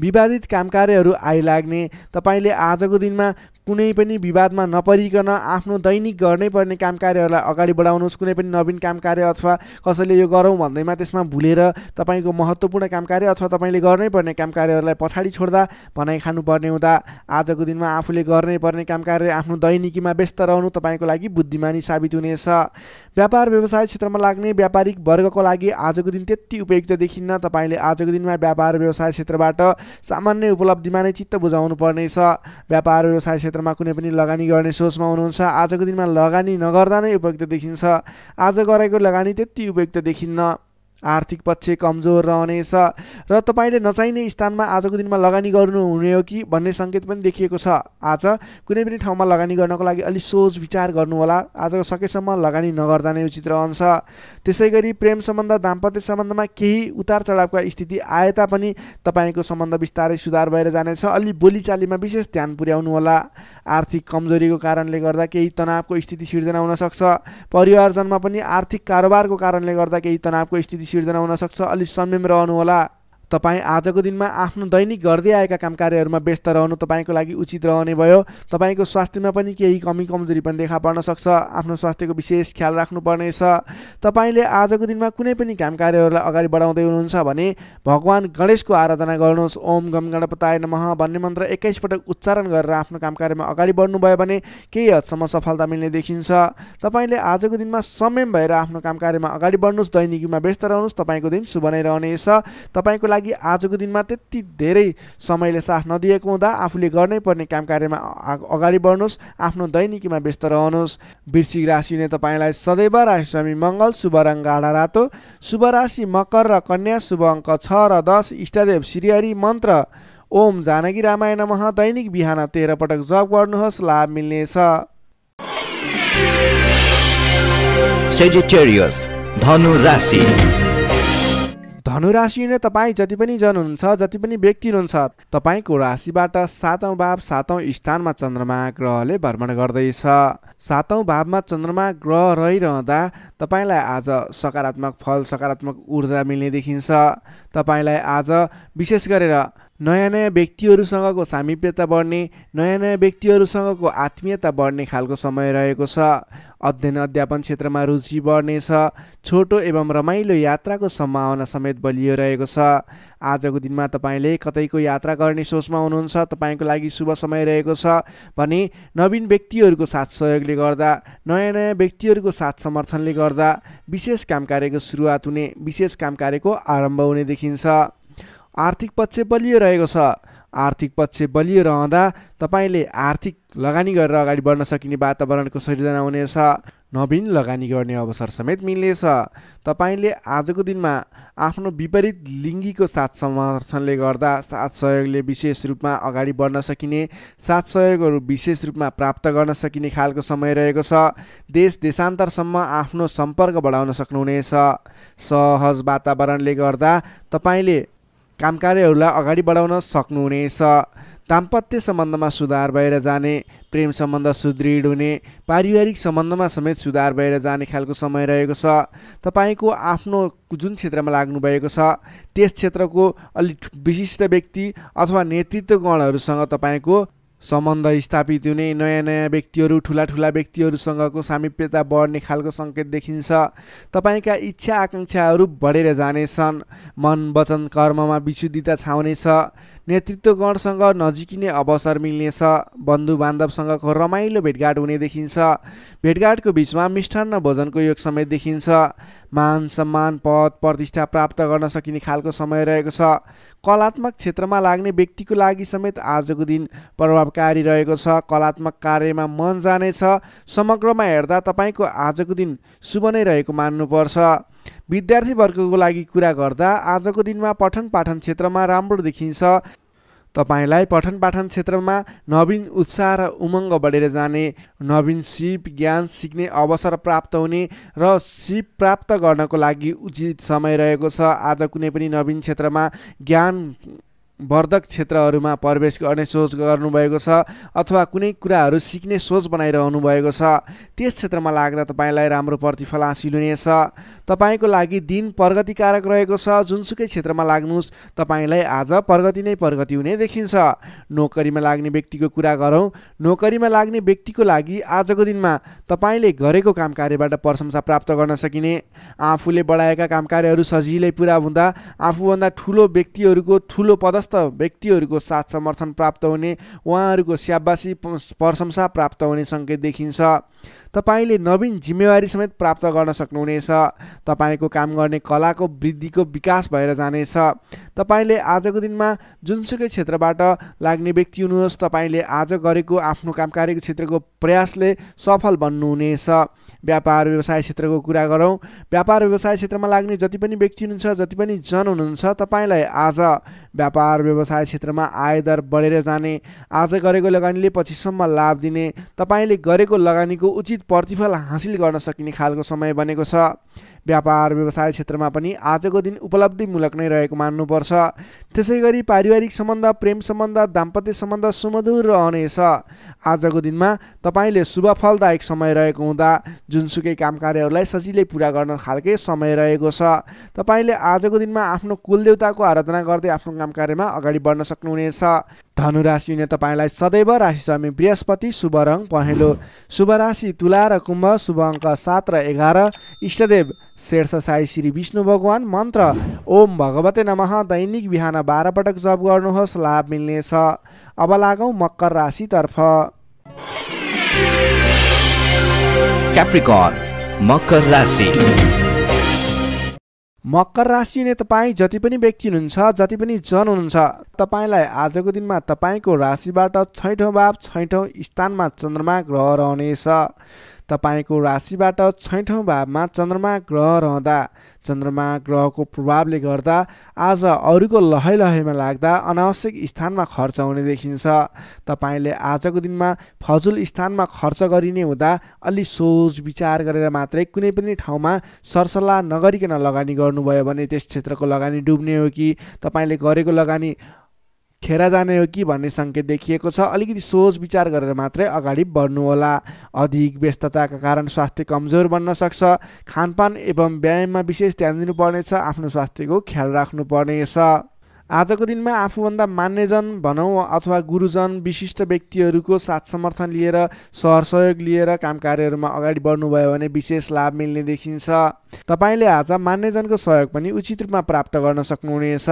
विवादित काम कार्यहरू आइलाग्ने तपाईँले आजको दिनमा कुनै पनि विवादमा नपरिकन आफ्नो दैनिक गर्नै पर्ने काम कार्यहरूलाई अगाडि बढाउनुहोस् कुनै पनि नवीन काम कार्य अथवा कसैले यो गरौँ भन्दैमा त्यसमा भुलेर तपाईँको महत्त्वपूर्ण काम कार्य अथवा तपाईँले गर्नै पर्ने काम कार्यहरूलाई पछाडि छोड्दा भनाइ खानुपर्ने हुँदा आजको दिनमा आफूले गर्नै पर्ने काम कार्य आफ्नो दैनिकीमा व्यस्त रहनु तपाईँको लागि बुद्धिमानी साबित हुनेछ व्यापार व्यवसाय क्षेत्रमा लाग्ने व्यापारिक वर्गको लागि आजको दिन त्यति उपयुक्त देखिन्न तपाईँले आजको दिनमा व्यापार व्यवसाय क्षेत्रबाट सामान्य उपलब्धिमा नै चित्त बुझाउनु पर्नेछ व्यापार व्यवसाय क्षेत्रमा कुनै पनि लगानी गर्ने सोचमा हुनुहुन्छ आजको दिनमा लगानी नगर्दा नै उपयुक्त देखिन्छ आज गरेको लगानी त्यति उपयुक्त देखिन्न आर्थिक पक्ष कमजोर रहनेछ र तपाईँले नचाहिने स्थानमा आजको दिनमा लगानी गर्नुहुने हो कि भन्ने सङ्केत पनि देखिएको छ आज कुनै पनि ठाउँमा लगानी गर्नको लागि अलिक सोच विचार गर्नुहोला आजको सकेसम्म लगानी नगर्दा नै उचित रहन्छ त्यसै गरी प्रेम सम्बन्ध दाम्पत्य सम्बन्धमा केही उतार चढावका स्थिति आए तापनि तपाईँको सम्बन्ध बिस्तारै सुधार भएर जानेछ अलि बोलीचालीमा विशेष ध्यान पुर्याउनुहोला आर्थिक कमजोरीको कारणले गर्दा केही तनावको स्थिति सिर्जना हुनसक्छ परिवारजनमा पनि आर्थिक कारोबारको कारणले गर्दा केही तनावको स्थिति सिर्जना हुनसक्छ अलि संयम रहनुहोला तपाईँ आजको दिनमा आफ्नो दैनिक गर्दै आएका काम कार्यहरूमा व्यस्त रहनु तपाईँको लागि उचित रहने भयो तपाईँको स्वास्थ्यमा पनि केही कमी कमजोरी पनि देखा पर्न सक्छ आफ्नो स्वास्थ्यको विशेष ख्याल राख्नुपर्नेछ तपाईँले आजको दिनमा कुनै पनि काम कार्यहरूलाई अगाडि बढाउँदै हुनुहुन्छ भने भगवान् गणेशको आराधना गर्नुहोस् ओम गम गणपताय नमः भन्ने मन्त्र पटक उच्चारण गरेर आफ्नो काम कार्यमा अगाडि बढ्नुभयो भने केही हदसम्म सफलता मिल्ने देखिन्छ तपाईँले आजको दिनमा संयम भएर आफ्नो काम कार्यमा अगाडि बढ्नुहोस् दैनिकीमा व्यस्त रहनुहोस् तपाईँको दिन शुभ नै रहनेछ तपाईँको लागि आजको दिनमा त्यति धेरै समयले साथ नदिएको हुँदा आफूले गर्नै पर्ने काम कार्यमा अगाडि बढ्नुहोस् आफ्नो दैनिकीमा व्यस्त रहनुहोस् वृश्चिक राशि नै तपाईँलाई सदैव राशि स्वामी मङ्गल शुभ रङ गाडा रातो शुभ राशि मकर र कन्या शुभ अङ्क छ र दस इष्टदेव श्रीहरी मन्त्र ओम जानकी रामायण मह दैनिक बिहान तेह्र पटक जप गर्नुहोस् लाभ मिल्नेछ धनु राशि धनुराशि नै तपाईँ जति पनि जन हुनुहुन्छ जति पनि व्यक्ति हुनुहुन्छ तपाईँको राशिबाट सातौँ भाव सातौँ स्थानमा चन्द्रमा ग्रहले भ्रमण गर्दैछ सातौँ भावमा चन्द्रमा ग्रह रहिरहँदा तपाईँलाई आज सकारात्मक फल सकारात्मक ऊर्जा मिल्ने देखिन्छ तपाईँलाई आज विशेष गरेर नयाँ नयाँ व्यक्तिहरूसँगको सामिप्यता बढ्ने नयाँ नयाँ व्यक्तिहरूसँगको आत्मीयता बढ्ने खालको समय रहेको छ अध्ययन अध्यापन क्षेत्रमा रुचि बढ्नेछ छोटो एवं रमाइलो यात्राको सम्भावना समेत बलियो रहेको छ आजको दिनमा तपाईँले कतैको यात्रा गर्ने सोचमा हुनुहुन्छ तपाईँको लागि शुभ समय रहेको छ भने नवीन व्यक्तिहरूको साथ सहयोगले गर्दा नयाँ नयाँ व्यक्तिहरूको साथ समर्थनले गर्दा विशेष काम कार्यको सुरुवात हुने विशेष काम कार्यको आरम्भ हुने देखिन्छ आर्थिक पक्ष बलियो रहेको छ आर्थिक पक्ष बलियो रहँदा तपाईँले आर्थिक लगानी गरेर अगाडि बढ्न सकिने वातावरणको सृजना हुनेछ नवीन लगानी गर्ने अवसर समेत मिल्नेछ तपाईँले आजको दिनमा आफ्नो विपरीत लिङ्गीको साथ समर्थनले गर्दा साथ सहयोगले विशेष रूपमा अगाडि बढ्न सकिने साथ सहयोगहरू विशेष रूपमा प्राप्त गर्न सकिने खालको समय रहेको छ देश देशान्तरसम्म आफ्नो सम्पर्क बढाउन सक्नुहुनेछ सहज वातावरणले गर्दा तपाईँले काम कार्यहरूलाई अगाडि बढाउन सक्नुहुनेछ दाम्पत्य सम्बन्धमा सुधार भएर जाने प्रेम सम्बन्ध सुदृढ हुने पारिवारिक सम्बन्धमा समेत सुधार भएर जाने खालको समय रहेको छ तपाईँको आफ्नो जुन क्षेत्रमा लाग्नुभएको छ त्यस क्षेत्रको अलि विशिष्ट व्यक्ति अथवा नेतृत्व गणहरूसँग तपाईँको सम्बन्ध स्थापित हुने नयाँ नयाँ व्यक्तिहरू ठुला ठुला व्यक्तिहरूसँगको सामिप्यता बढ्ने खालको सङ्केत देखिन्छ तपाईँका इच्छा आकाङ्क्षाहरू बढेर जानेछन् मन वचन कर्ममा विशुद्धिता छाउनेछ नेतृत्वगणसँग नजिकिने अवसर मिल्नेछ बन्धु बान्धवसँगको रमाइलो भेटघाट हुने देखिन्छ भेटघाटको बिचमा मिष्ठान्न भोजनको योग समेत देखिन्छ मान सम्मान पद प्रतिष्ठा प्राप्त गर्न सकिने खालको समय रहेको छ कलात्मक क्षेत्रमा लाग्ने व्यक्तिको लागि समेत आजको दिन प्रभावकारी रहेको छ कलात्मक कार्यमा मन जानेछ समग्रमा हेर्दा तपाईँको आजको दिन शुभ नै रहेको मान्नुपर्छ विद्यार्थीवर्गको लागि कुरा गर्दा आजको दिनमा पठन पाठन क्षेत्रमा राम्रो देखिन्छ तपाईँलाई पठन पाठन क्षेत्रमा नवीन उत्साह र उमङ्ग बढेर जाने नवीन सिप ज्ञान सिक्ने अवसर प्राप्त हुने र सिप प्राप्त गर्नको लागि उचित समय रहेको छ आज कुनै पनि नवीन क्षेत्रमा ज्ञान वर्धक क्षेत्रहरूमा प्रवेश गर्ने सोच गर्नुभएको छ अथवा कुनै कुराहरू सिक्ने सोच बनाइरहनु भएको छ त्यस क्षेत्रमा लाग्दा तपाईँलाई राम्रो प्रतिफल हासिल हुनेछ तपाईँको लागि दिन प्रगतिकारक रहेको छ जुनसुकै क्षेत्रमा लाग्नुहोस् तपाईँलाई आज प्रगति नै प्रगति हुने देखिन्छ नोकरीमा लाग्ने व्यक्तिको कुरा गरौँ नोकरीमा लाग्ने व्यक्तिको लागि आजको दिनमा तपाईँले गरेको काम कार्यबाट प्रशंसा प्राप्त गर्न सकिने आफूले बढाएका काम कार्यहरू सजिलै पुरा हुँदा आफूभन्दा ठुलो व्यक्तिहरूको ठुलो पदस्थ व्यक्तिहरूको साथ समर्थन प्राप्त हुने उहाँहरूको स्याबासी प्रशंसा प्राप्त हुने सङ्केत देखिन्छ तपाईँले नवीन जिम्मेवारी समेत प्राप्त गर्न सक्नुहुनेछ तपाईँको काम गर्ने कलाको वृद्धिको विकास भएर जानेछ तपाईँले आजको दिनमा जुनसुकै क्षेत्रबाट लाग्ने व्यक्ति हुनुहोस् तपाईँले आज गरेको आफ्नो काम कार्यको क्षेत्रको प्रयासले सफल बन्नुहुनेछ व्यापार व्यवसाय क्षेत्रको कुरा गरौँ व्यापार व्यवसाय क्षेत्रमा लाग्ने जति पनि व्यक्ति हुनुहुन्छ जति पनि जन हुनुहुन्छ तपाईँलाई आज व्यापार व्यापार व्यवसाय क्षेत्रमा आयदर बढेर जाने आज गरेको लगानीले पछिसम्म लाभ दिने तपाईँले गरेको लगानीको उचित प्रतिफल हासिल गर्न सकिने खालको समय बनेको छ व्यापार व्यवसाय क्षेत्रमा पनि आजको दिन उपलब्धिमूलक नै रहेको मान्नुपर्छ त्यसै गरी पारिवारिक सम्बन्ध प्रेम सम्बन्ध दाम्पत्य सम्बन्ध सुमधुर रहनेछ आजको दिनमा तपाईँले शुभ फलदायक समय रहेको हुँदा जुनसुकै काम कार्यहरूलाई सजिलै पुरा गर्न खालके समय रहेको छ तपाईँले आजको दिनमा आफ्नो कुलदेवताको आराधना गर्दै आफ्नो काम कार्यमा अगाडि बढ्न सक्नुहुनेछ धनुराशि हुने तपाईँलाई सदैव राशिस्वामी बृहस्पति शुभ रङ पहेँलो शुभ राशि तुला र कुम्भ शुभ अङ्क सात र एघार इष्टदेव शेर्ष साई श्री विष्णु भगवान् मन्त्र ओम भगवते नमः दैनिक बिहान बाह्र पटक जप गर्नुहोस् लाभ मिल्नेछ अब लागौँ मकर राशितर्फ मकर राशि मकर राशि हुने तपाईँ जति पनि व्यक्ति हुनुहुन्छ जति पनि जन हुनुहुन्छ तपाईँलाई आजको दिनमा तपाईँको राशिबाट छैठौँ भाव छैठौँ स्थानमा चन्द्रमा ग्रह रहनेछ तपाईँको राशिबाट छैठौँ भावमा चन्द्रमा ग्रह रहँदा चन्द्रमा ग्रहको प्रभावले गर्दा आज अरूको लहै लहैमा लाग्दा अनावश्यक स्थानमा खर्च हुने देखिन्छ तपाईँले आजको दिनमा फजुल स्थानमा खर्च गरिने हुँदा अलि सोच विचार गरेर मात्रै कुनै पनि ठाउँमा सरसल्लाह नगरिकन लगानी गर्नुभयो भने त्यस क्षेत्रको लगानी डुब्ने हो कि तपाईँले गरेको लगानी खेर जाने हो कि भन्ने सङ्केत देखिएको छ अलिकति सोच विचार गरेर मात्रै अगाडि बढ्नुहोला अधिक व्यस्तताका कारण स्वास्थ्य कमजोर बन्न सक्छ खानपान एवं व्यायाममा विशेष ध्यान दिनुपर्नेछ आफ्नो स्वास्थ्यको ख्याल राख्नुपर्नेछ आजको दिनमा आफूभन्दा मान्यजन भनौँ अथवा गुरुजन विशिष्ट व्यक्तिहरूको साथ समर्थन लिएर सहयोग लिएर काम कार्यहरूमा अगाडि बढ्नुभयो भने विशेष लाभ मिल्ने देखिन्छ तपाईँले आज मान्यजनको सहयोग पनि उचित रूपमा प्राप्त गर्न सक्नुहुनेछ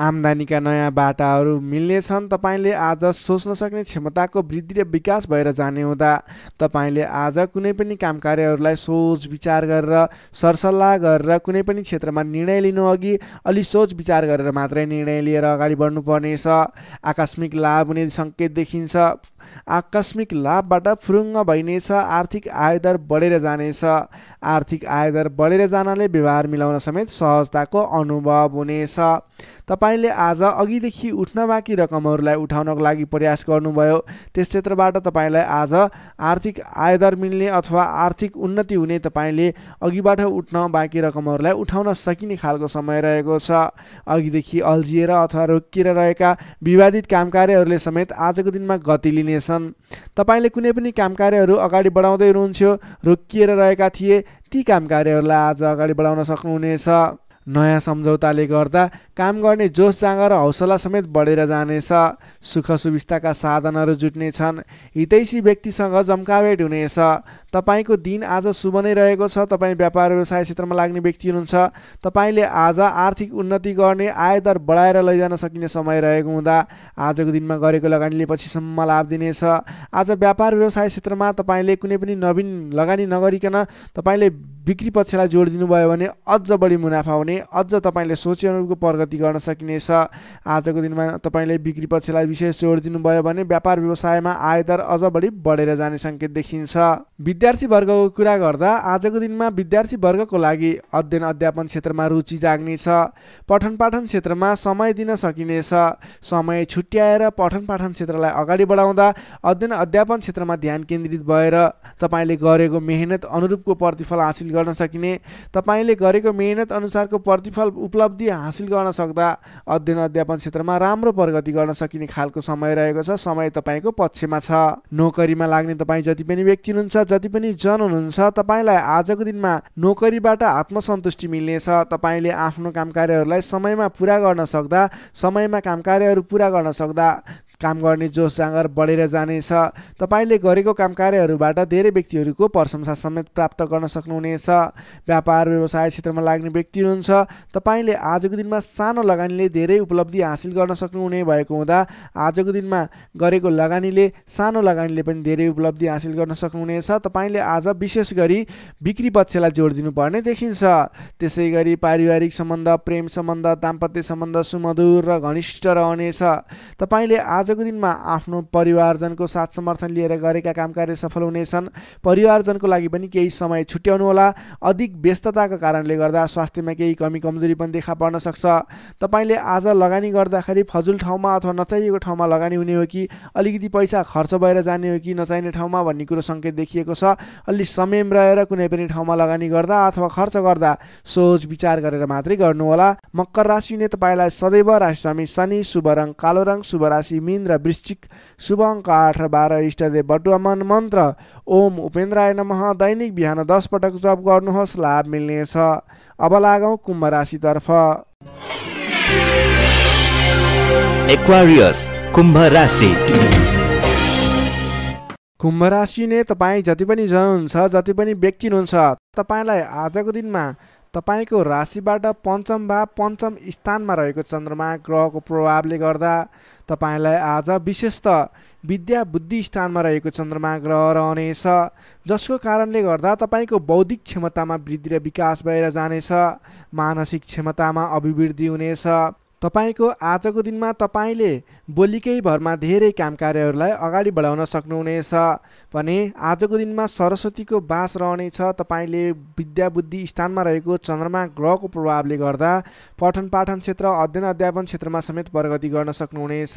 आम्दानीका नयाँ बाटाहरू मिल्नेछन् तपाईँले आज सोच्न सक्ने क्षमताको वृद्धि र विकास भएर जाने हुँदा तपाईँले आज कुनै पनि काम कार्यहरूलाई सोच विचार गरेर सरसल्लाह गरेर कुनै पनि क्षेत्रमा निर्णय लिनु अघि अलि सोच विचार गरेर मात्रै निर्णय लिएर अगाडि बढ्नुपर्नेछ आकस्मिक लाभ हुने सङ्केत देखिन्छ आकस्मिक लाभबाट फुरुङ्ग भइनेछ आर्थिक आयदर बढेर जानेछ आर्थिक आयदर बढेर जानले व्यवहार मिलाउन समेत सहजताको अनुभव हुनेछ तपाईँले आज अघिदेखि उठ्न बाँकी रकमहरूलाई उठाउनको लागि प्रयास गर्नुभयो त्यस क्षेत्रबाट तपाईँलाई आज आर्थिक आयदर मिल्ने अथवा आर्थिक उन्नति हुने तपाईँले अघिबाट उठ्न बाँकी रकमहरूलाई उठाउन सकिने खालको समय रहेको छ अघिदेखि अल्झिएर अथवा रोकिएर रहेका विवादित कामकार्यहरूले समेत आजको दिनमा गति लिनेछन् तपाईँले कुनै पनि काम कार्यहरू अगाडि बढाउँदै हुनुहुन्थ्यो रोकिएर रहेका थिए ती काम कार्यहरूलाई आज अगाडि बढाउन सक्नुहुनेछ नयाँ सम्झौताले गर्दा काम गर्ने जोस जाँग र हौसला समेत बढेर जानेछ सुख सुविस्ताका साधनहरू जुट्नेछन् हितैसी व्यक्तिसँग जम्काभेट हुनेछ तपाईँको दिन आज शुभ नै रहेको छ तपाईँ व्यापार व्यवसाय क्षेत्रमा लाग्ने व्यक्ति हुनुहुन्छ तपाईँले आज आर्थिक उन्नति गर्ने आय बढाएर लैजान सकिने समय रहेको हुँदा आजको दिनमा गरेको लगानीले पछिसम्म लाभ दिनेछ आज व्यापार व्यवसाय क्षेत्रमा तपाईँले कुनै पनि नवीन लगानी नगरिकन तपाईँले बिक्री पक्षलाई जोड दिनुभयो भने अझ बढी मुनाफा हुने अझ तपाईँले अनुरूपको प्रगति गर्न सकिनेछ आजको दिनमा तपाईँले बिक्री पक्षलाई विशेष जोड दिनुभयो भने व्यापार व्यवसायमा आयदर अझ बढी बढेर जाने सङ्केत देखिन्छ विद्यार्थीवर्गको कुरा गर्दा आजको दिनमा विद्यार्थीवर्गको लागि अध्ययन अध्यापन क्षेत्रमा रुचि जाग्नेछ पठन पाठन क्षेत्रमा समय दिन सकिनेछ समय छुट्याएर पठन पाठन क्षेत्रलाई अगाडि बढाउँदा अध्ययन अध्यापन क्षेत्रमा ध्यान केन्द्रित भएर तपाईँले गरेको मेहनत अनुरूपको प्रतिफल हासिल गर्न सकिने तपाईँले गरेको मेहनत अनुसारको प्रतिफल उपलब्धि हासिल गर्न सक्दा अध्ययन अध्यापन क्षेत्रमा राम्रो प्रगति गर्न सकिने खालको समय रहेको छ समय तपाईँको पक्षमा छ नोकरीमा लाग्ने तपाईँ जति पनि व्यक्ति हुनुहुन्छ जति पनि जन हुनुहुन्छ तपाईँलाई आजको दिनमा नोकरीबाट आत्मसन्तुष्टि मिल्नेछ तपाईँले आफ्नो काम कार्यहरूलाई समयमा पुरा गर्न सक्दा समयमा काम कार्यहरू पुरा गर्न सक्दा काम गर्ने जोस जाँगर बढेर जानेछ तपाईँले गरेको काम कार्यहरूबाट धेरै व्यक्तिहरूको प्रशंसा समेत प्राप्त गर्न सक्नुहुनेछ व्यापार व्यवसाय क्षेत्रमा लाग्ने व्यक्ति हुनुहुन्छ तपाईँले आजको दिनमा सानो लगानीले धेरै उपलब्धि हासिल गर्न सक्नुहुने भएको हुँदा आजको दिनमा गरेको लगानीले सानो लगानीले पनि धेरै उपलब्धि हासिल गर्न सक्नुहुनेछ तपाईँले आज विशेष गरी बिक्री पक्षलाई जोड दिनुपर्ने देखिन्छ त्यसै गरी पारिवारिक सम्बन्ध प्रेम सम्बन्ध दाम्पत्य सम्बन्ध सुमधुर र घनिष्ठ रहनेछ तपाईँले आज आजको दिनमा आफ्नो परिवारजनको साथ समर्थन लिएर गरेका काम कार्य सफल हुनेछन् परिवारजनको लागि पनि केही समय छुट्याउनुहोला अधिक व्यस्तताको कारणले गर्दा स्वास्थ्यमा केही कमी कमजोरी पनि देखा पर्न सक्छ तपाईँले आज लगानी गर्दाखेरि फजुल ठाउँमा अथवा नचाहिएको ठाउँमा लगानी हुने हो कि अलिकति पैसा खर्च भएर जाने हो कि नचाहिने ठाउँमा भन्ने कुरो सङ्केत देखिएको छ अलि समयम रहेर कुनै पनि ठाउँमा लगानी गर्दा अथवा खर्च गर्दा सोच विचार गरेर मात्रै गर्नुहोला मकर राशिले तपाईँलाई सदैव राशिस्वामी शनि शुभ रङ कालो रङ शुभ राशि मिन मिन र वृश्चिक शुभङ्क आठ र बाह्र इष्टदेव मन मन्त्र ओम उपेन्द्राय नमः दैनिक बिहान दस पटक जप गर्नुहोस् लाभ मिल्नेछ अब लागौँ कुम्भ राशितर्फ कुम्भ राशि कुम्भ राशि नै तपाईँ जति पनि जन जति पनि व्यक्ति हुनुहुन्छ तपाईँलाई आजको दिनमा तपाईँको राशिबाट पञ्चम भाव पञ्चम स्थानमा रहेको चन्द्रमा ग्रहको प्रभावले गर्दा तपाईँलाई आज विशेष त विद्या बुद्धि स्थानमा रहेको चन्द्रमा ग्रह रहनेछ जसको कारणले गर्दा तपाईँको बौद्धिक क्षमतामा वृद्धि र विकास भएर जानेछ मानसिक क्षमतामा अभिवृद्धि हुनेछ तपाईँको आजको दिनमा तपाईँले बोलीकै भरमा धेरै काम कार्यहरूलाई अगाडि बढाउन सक्नुहुनेछ भने आजको दिनमा सरस्वतीको बास रहनेछ तपाईँले विद्याबुद्धि स्थानमा रहेको चन्द्रमा ग्रहको प्रभावले गर्दा पठन पाठन क्षेत्र अध्ययन अध्यापन क्षेत्रमा समेत प्रगति गर्न सक्नुहुनेछ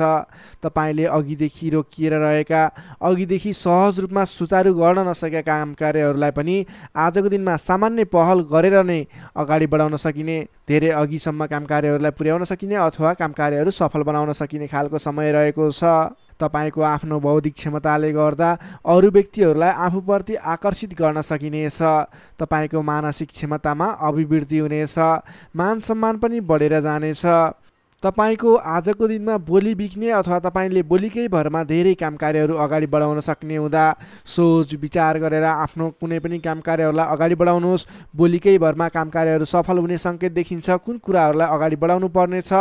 तपाईँले अघिदेखि रोकिएर रहेका अघिदेखि सहज रूपमा सुचारु गर्न नसकेका काम कार्यहरूलाई पनि आजको दिनमा सामान्य पहल गरेर नै अगाडि बढाउन सकिने धेरै अघिसम्म काम कार्यहरूलाई पुर्याउन सकिने सकिने अथवा काम कार्यहरू सफल बनाउन सकिने खालको समय रहेको छ तपाईँको आफ्नो बौद्धिक क्षमताले गर्दा अरू व्यक्तिहरूलाई आफूप्रति आकर्षित गर्न सकिनेछ तपाईँको मानसिक क्षमतामा अभिवृद्धि हुनेछ मान सम्मान पनि बढेर जानेछ तपाईँको आजको दिनमा बोली बिक्ने अथवा तपाईँले बोलीकै भरमा धेरै काम कार्यहरू अगाडि बढाउन सक्ने हुँदा सोच विचार गरेर आफ्नो कुनै पनि काम कार्यहरूलाई अगाडि बढाउनुहोस् बोलीकै भरमा काम कार्यहरू सफल हुने सङ्केत देखिन्छ कुन कुराहरूलाई अगाडि बढाउनु पर्नेछ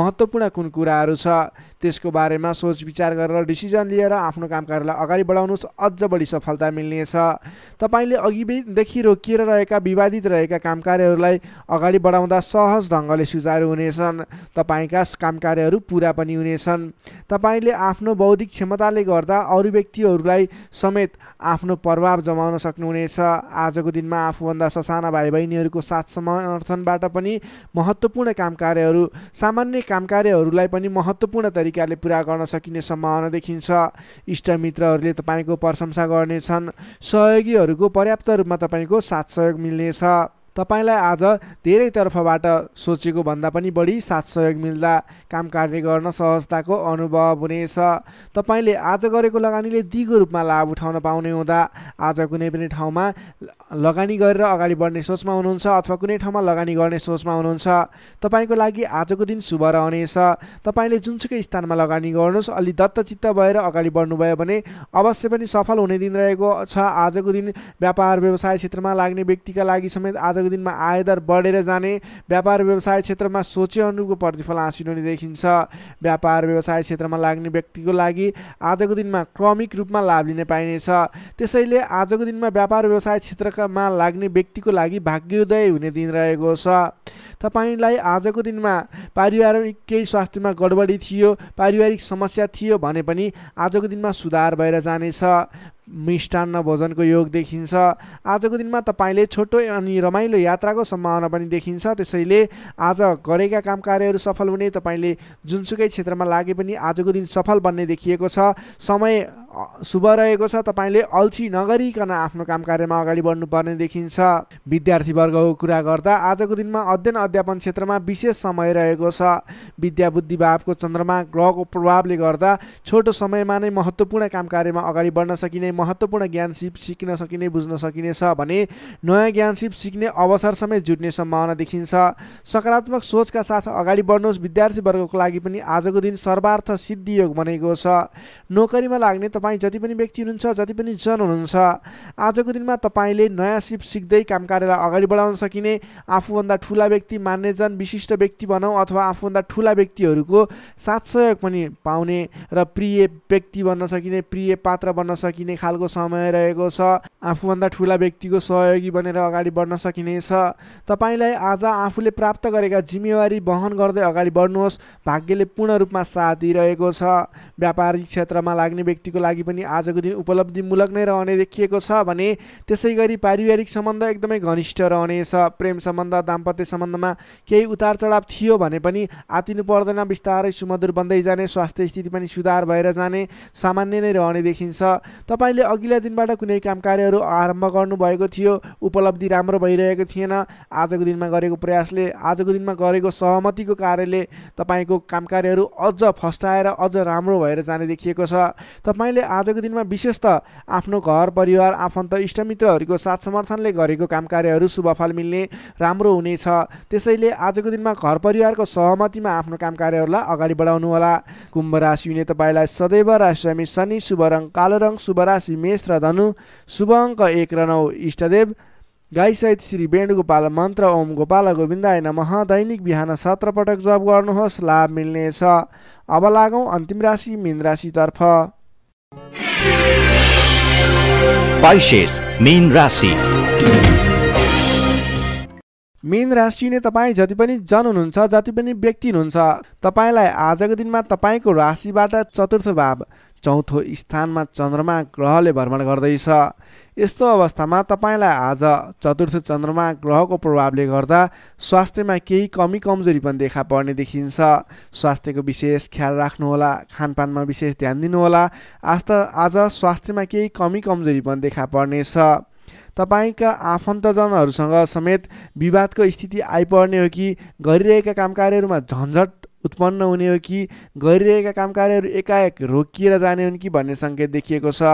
महत्त्वपूर्ण कुन कुराहरू छ त्यसको बारेमा सोच विचार गरेर डिसिजन लिएर आफ्नो कार्यलाई अगाडि बढाउनुहोस् अझ बढी सफलता मिल्नेछ तपाईँले अघिदेखि रोकिएर रहेका विवादित रहेका काम कार्यहरूलाई अगाडि बढाउँदा सहज ढङ्गले सुझाव हुनेछन् तपाईँका काम कार्यहरू पुरा पनि हुनेछन् तपाईँले आफ्नो बौद्धिक क्षमताले गर्दा अरू व्यक्तिहरूलाई समेत आफ्नो प्रभाव जमाउन सक्नुहुनेछ आजको दिनमा आफूभन्दा ससाना भाइ बहिनीहरूको साथ समर्थनबाट पनि महत्त्वपूर्ण काम कार्यहरू सामान्य काम कार्यहरूलाई पनि महत्त्वपूर्ण तरिका तरिकाले पुरा गर्न सकिने सम्भावना देखिन्छ इष्टमित्रहरूले तपाईँको प्रशंसा गर्नेछन् सहयोगीहरूको पर्याप्त रूपमा तपाईँको साथ सहयोग मिल्नेछ तपाईँलाई आज धेरै तर्फबाट सोचेको भन्दा पनि बढी साथ सहयोग मिल्दा काम कार्य गर्न सहजताको अनुभव हुनेछ तपाईँले आज गरेको लगानीले दिगो रूपमा लाभ उठाउन पाउने हुँदा आज कुनै पनि ठाउँमा लगानी गरेर अगाडि बढ्ने सोचमा हुनुहुन्छ अथवा कुनै ठाउँमा लगानी गर्ने सोचमा हुनुहुन्छ तपाईँको लागि आजको दिन शुभ रहनेछ तपाईँले जुनसुकै स्थानमा लगानी गर्नुहोस् अलि दत्तचित्त भएर अगाडि बढ्नुभयो भने अवश्य पनि सफल हुने दिन रहेको छ आजको दिन व्यापार व्यवसाय क्षेत्रमा लाग्ने व्यक्तिका लागि समेत आजको आजको दिनमा आयदर बढेर जाने व्यापार व्यवसाय क्षेत्रमा सोचे अनुरूपको प्रतिफल हासिल हुने देखिन्छ व्यापार व्यवसाय क्षेत्रमा लाग्ने व्यक्तिको लागि आजको दिनमा क्रमिक रूपमा लाभ लिने पाइनेछ त्यसैले आजको दिनमा व्यापार व्यवसाय क्षेत्रमा लाग्ने व्यक्तिको लागि भाग्योदय हुने दिन रहेको छ तपाईँलाई आजको दिनमा पारिवारिक केही स्वास्थ्यमा गडबडी थियो पारिवारिक समस्या थियो भने पनि आजको दिनमा सुधार भएर जानेछ मिष्टान्न भोजनको योग देखिन्छ आजको दिनमा तपाईँले छोटो अनि रमाइलो यात्राको सम्भावना पनि देखिन्छ त्यसैले आज गरेका काम कार्यहरू सफल हुने तपाईँले जुनसुकै क्षेत्रमा लागे पनि आजको दिन सफल बन्ने देखिएको छ समय शुभ रहेको छ तपाईँले अल्छी नगरिकन आफ्नो काम कार्यमा अगाडि बढ्नुपर्ने देखिन्छ विद्यार्थीवर्गको कुरा गर्दा आजको दिनमा अध्ययन अध्यापन क्षेत्रमा विशेष समय रहेको छ विद्या भावको चन्द्रमा ग्रहको प्रभावले गर्दा छोटो समयमा नै महत्त्वपूर्ण काम कार्यमा अगाडि बढ्न सकिने महत्त्वपूर्ण ज्ञान सिप सिक्न सकिने बुझ्न सकिनेछ भने नयाँ ज्ञान सिप सिक्ने अवसर समेत जुट्ने सम्भावना देखिन्छ सकारात्मक सोचका साथ अगाडि बढ्नुहोस् विद्यार्थीवर्गको लागि पनि आजको दिन सर्वार्थ सिद्धि योग बनेको छ नोकरीमा लाग्ने तपाईँ तपाईँ जति पनि व्यक्ति हुनुहुन्छ जति पनि जन हुनुहुन्छ आजको दिनमा तपाईँले नयाँ सिप सिक्दै काम कार्यलाई अगाडि बढाउन सकिने आफूभन्दा ठुला व्यक्ति मान्यजन विशिष्ट व्यक्ति भनौँ अथवा आफूभन्दा ठुला व्यक्तिहरूको साथ सहयोग पनि पाउने र प्रिय व्यक्ति बन्न सकिने प्रिय पात्र बन्न सकिने खालको समय रहेको छ आफूभन्दा ठुला व्यक्तिको सहयोगी बनेर अगाडि बढ्न सकिनेछ तपाईँलाई आज आफूले प्राप्त गरेका जिम्मेवारी वहन गर्दै अगाडि बढ्नुहोस् भाग्यले पूर्ण रूपमा साथ दिइरहेको छ व्यापारिक क्षेत्रमा लाग्ने व्यक्तिको लागि पनि आजको दिन उपलब्धिमूलक नै रहने देखिएको छ भने त्यसै गरी पारिवारिक सम्बन्ध एकदमै घनिष्ठ रहनेछ प्रेम सम्बन्ध दाम्पत्य सम्बन्धमा केही उतार चढाव थियो भने पनि आतिनु पर्दैन बिस्तारै सुमधुर बन्दै जाने स्वास्थ्य स्थिति पनि सुधार भएर जाने सामान्य नै रहने देखिन्छ तपाईँले अघिल्ला दिनबाट कुनै काम कार्यहरू आरम्भ गर्नुभएको थियो उपलब्धि राम्रो भइरहेको थिएन आजको दिनमा गरेको प्रयासले आजको दिनमा गरेको सहमतिको कार्यले तपाईँको काम कार्यहरू अझ फस्टाएर अझ राम्रो भएर जाने देखिएको छ तपाईँले तपाईँले आजको दिनमा विशेष त आफ्नो घर परिवार आफन्त इष्टमित्रहरूको साथ समर्थनले गरेको काम कार्यहरू शुभफल मिल्ने राम्रो हुनेछ त्यसैले आजको दिनमा घर परिवारको सहमतिमा आफ्नो काम कार्यहरूलाई अगाडि बढाउनुहोला कुम्भ राशि हुने तपाईँलाई सदैव राशिमी शनि शुभ रङ कालो रङ शुभ राशि मेष र धनु शुभ अङ्क एक र नौ इष्टदेव गाईसहित श्री वेणुगोपाल मन्त्र ओम गोपाल गोविन्दाय नमः दैनिक बिहान सत्र पटक जप गर्नुहोस् लाभ मिल्नेछ अब लागौँ अन्तिम राशि मीन राशितर्फ मीन राशी मेन राशि नै तपाईँ जति पनि जन हुनुहुन्छ जति पनि व्यक्ति हुनुहुन्छ तपाईँलाई आजको दिनमा तपाईँको राशिबाट चतुर्थ भाव चौथो स्थानमा चन्द्रमा ग्रहले भ्रमण गर्दैछ यस्तो अवस्थामा तपाईँलाई आज चतुर्थ चन्द्रमा ग्रहको प्रभावले गर्दा स्वास्थ्यमा केही कमी कमजोरी पनि देखा पर्ने देखिन्छ स्वास्थ्यको विशेष ख्याल राख्नुहोला खानपानमा विशेष ध्यान दिनुहोला आज त आज स्वास्थ्यमा केही कमी कमजोरी पनि देखा पर्नेछ तपाईँका आफन्तजनहरूसँग समेत विवादको स्थिति आइपर्ने हो कि गरिरहेका काम कार्यहरूमा झन्झट उत्पन्न हुने हो कि गरिरहेका काम कार्यहरू एकाएक रोकिएर जाने हुन् कि भन्ने सङ्केत देखिएको छ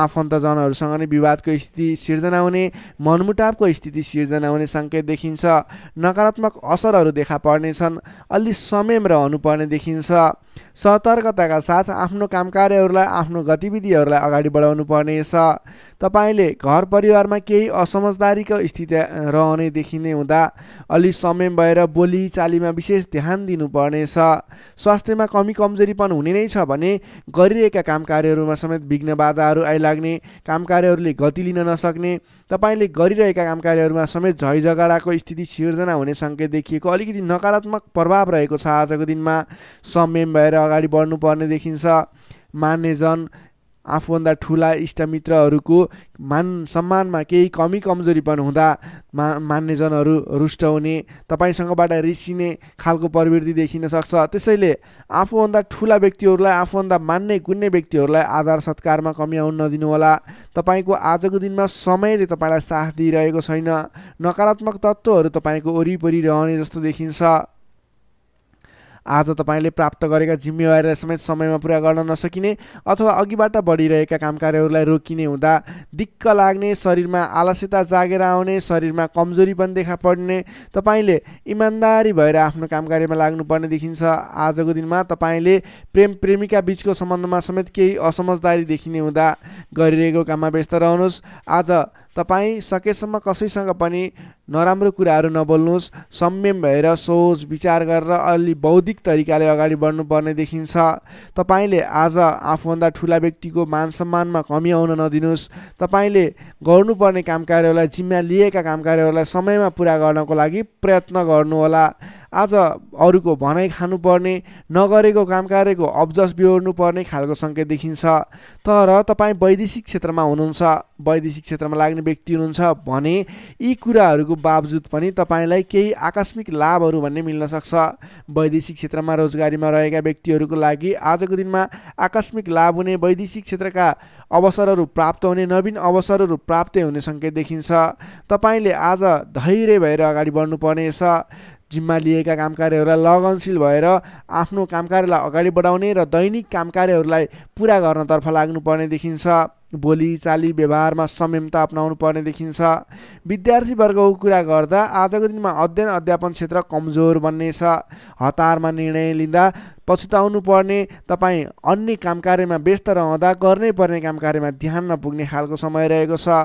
आफन्तजनहरूसँग नै विवादको स्थिति सिर्जना हुने मनमुटावको स्थिति सिर्जना हुने सङ्केत देखिन्छ नकारात्मक असरहरू देखा पर्नेछन् अलि संयम रहनुपर्ने देखिन्छ सतर्कताका साथ आफ्नो काम कार्यहरूलाई आफ्नो गतिविधिहरूलाई अगाडि बढाउनु पर्नेछ तपाईँले घर परिवारमा केही असमझदारीको स्थिति रहने देखिने हुँदा अलि संयम भएर बोलीचालीमा विशेष ध्यान दिनुपर्ने हुनेछ स्वास्थ्यमा कमी कमजोरी पनि हुने नै छ भने गरिरहेका काम कार्यहरूमा समेत विघ्न बाधाहरू आइलाग्ने काम कार्यहरूले गति लिन नसक्ने तपाईँले गरिरहेका काम कार्यहरूमा समेत झैझगडाको स्थिति सिर्जना हुने सङ्केत देखिएको अलिकति नकारात्मक प्रभाव रहेको छ आजको दिनमा संयम भएर अगाडि बढ्नुपर्ने देखिन्छ मान्यजन आफूभन्दा ठुला इष्टमित्रहरूको मान सम्मानमा केही कमी कमजोरी पनि हुँदा मा मान्यजनहरू रुष्ट हुने तपाईँसँगबाट रिसिने खालको प्रवृत्ति देखिन सक्छ त्यसैले आफूभन्दा ठुला व्यक्तिहरूलाई आफूभन्दा मान्ने कुनै व्यक्तिहरूलाई आधार सत्कारमा कमी आउन नदिनुहोला तपाईँको आजको दिनमा समयले तपाईँलाई साथ दिइरहेको छैन नकारात्मक तत्त्वहरू तपाईँको वरिपरि रहने जस्तो देखिन्छ आज तपाईँले प्राप्त गरेका जिम्मेवारी समेत समयमा पुरा गर्न नसकिने अथवा अघिबाट बढिरहेका काम कार्यहरूलाई रोकिने हुँदा दिक्क लाग्ने शरीरमा आलस्यता जागेर आउने शरीरमा कमजोरी पनि देखा पर्ने तपाईँले इमान्दारी भएर आफ्नो काम कार्यमा लाग्नुपर्ने देखिन्छ आजको दिनमा तपाईँले प्रेम प्रेमिका बिचको सम्बन्धमा समेत केही असमझदारी देखिने हुँदा गरिरहेको काममा व्यस्त रहनुहोस् आज तपाईँ सकेसम्म कसैसँग पनि नराम्रो कुराहरू नबोल्नुहोस् संयम भएर सोच विचार गरेर अलि बौद्धिक तरिकाले अगाडि बढ्नुपर्ने देखिन्छ तपाईँले आज आफूभन्दा ठुला व्यक्तिको मान सम्मानमा कमी आउन नदिनुहोस् तपाईँले गर्नुपर्ने काम कार्यहरूलाई जिम्मा लिएका काम कार्यहरूलाई समयमा पुरा गर्नको लागि प्रयत्न गर्नुहोला आज अरूको भनाइ खानुपर्ने नगरेको काम कार्यको अब्जस बिहोर्नुपर्ने खालको सङ्केत देखिन्छ तर तपाईँ वैदेशिक क्षेत्रमा हुनुहुन्छ वैदेशिक क्षेत्रमा लाग्ने व्यक्ति हुनुहुन्छ भने यी कुराहरूको बावजुद पनि तपाईँलाई केही आकस्मिक लाभहरू भन्ने मिल्न सक्छ वैदेशिक क्षेत्रमा रोजगारीमा रहेका व्यक्तिहरूको लागि आजको दिनमा आकस्मिक लाभ हुने वैदेशिक क्षेत्रका अवसरहरू प्राप्त हुने नवीन अवसरहरू प्राप्तै हुने सङ्केत देखिन्छ तपाईँले आज धैर्य भएर अगाडि बढ्नुपर्नेछ जिम्मा लिएका काम कार्यहरूलाई लगनशील भएर आफ्नो काम कार्यलाई अगाडि बढाउने र दैनिक काम कार्यहरूलाई पुरा गर्नतर्फ लाग्नुपर्ने देखिन्छ बोलीचाली व्यवहारमा संयमता अप्नाउनु पर्ने देखिन्छ विद्यार्थीवर्गको कुरा गर्दा आजको दिनमा अध्ययन अध्यापन क्षेत्र कमजोर बन्नेछ हतारमा निर्णय लिँदा पछुताउनु पर्ने तपाईँ अन्य काम कार्यमा व्यस्त रहँदा गर्नै पर्ने काम कार्यमा ध्यान नपुग्ने खालको समय रहेको छ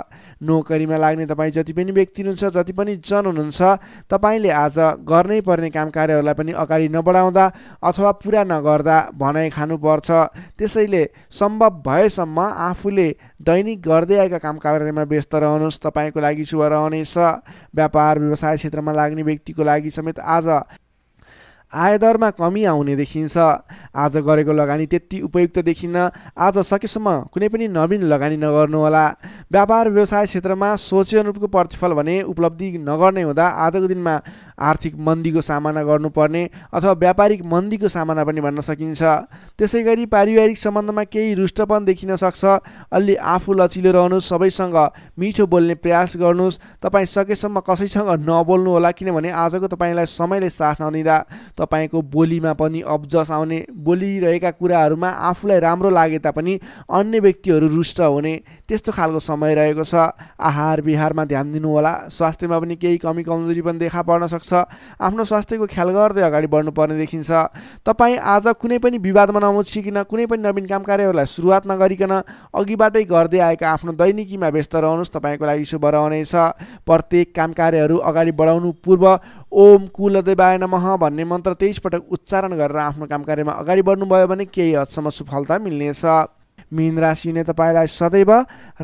नोकरीमा लाग्ने तपाईँ जति पनि व्यक्ति हुनुहुन्छ जति पनि जन हुनुहुन्छ तपाईँले आज गर्नै पर्ने काम कार्यहरूलाई पनि अगाडि नबढाउँदा अथवा पुरा नगर्दा भनाइ खानुपर्छ त्यसैले सम्भव भएसम्म आफूले दैनिक गर्दै आएका काम कार्यमा व्यस्त रहनुहोस् तपाईँको लागि शुभ रहनेछ व्यापार व्यवसाय क्षेत्रमा लाग्ने व्यक्तिको लागि समेत आज आयदरमा कमी आउने देखिन्छ आज गरेको लगानी त्यति उपयुक्त देखिन्न आज सकेसम्म कुनै पनि नवीन लगानी नगर्नुहोला व्यापार व्यवसाय क्षेत्रमा सोचे अनुरूपको प्रतिफल भने उपलब्धि नगर्ने हुँदा आजको दिनमा आर्थिक मन्दीको सामना गर्नुपर्ने अथवा व्यापारिक मन्दीको सामना पनि भन्न सकिन्छ त्यसै गरी पारिवारिक सम्बन्धमा केही रुष्टपन देखिन सक्छ अलि आफू लचिलो रहनुहोस् सबैसँग मिठो बोल्ने प्रयास गर्नुहोस् तपाईँ सकेसम्म कसैसँग नबोल्नुहोला किनभने आजको तपाईँलाई समयले साथ नदिँदा तपाईँको बोलीमा पनि अब्जस आउने बोलिरहेका कुराहरूमा आफूलाई राम्रो लागे तापनि अन्य व्यक्तिहरू रुष्ट हुने त्यस्तो खालको समय रहेको छ आहार विहारमा ध्यान दिनुहोला स्वास्थ्यमा पनि केही कमी कमजोरी पनि देखा पर्न सक्छ आफ्नो स्वास्थ्यको ख्याल गर्दै अगाडि बढ्नुपर्ने देखिन्छ तपाईँ आज कुनै पनि विवादमा नमुछिकन कुनै पनि नवीन काम कार्यहरूलाई सुरुवात नगरिकन अघिबाटै गर्दै आएका आफ्नो दैनिकीमा व्यस्त रहनुहोस् तपाईँको लागि शुभ रहनेछ प्रत्येक काम कार्यहरू अगाडि बढाउनु पूर्व ओम कुलदेवाय नमः भन्ने मन्त्र मन्त्र तेइस पटक उच्चारण गरेर आफ्नो काम कार्यमा अगाडि बढ्नुभयो भने केही हदसम्म सुफलता मिल्नेछ मिन राशि नै तपाईँलाई सदैव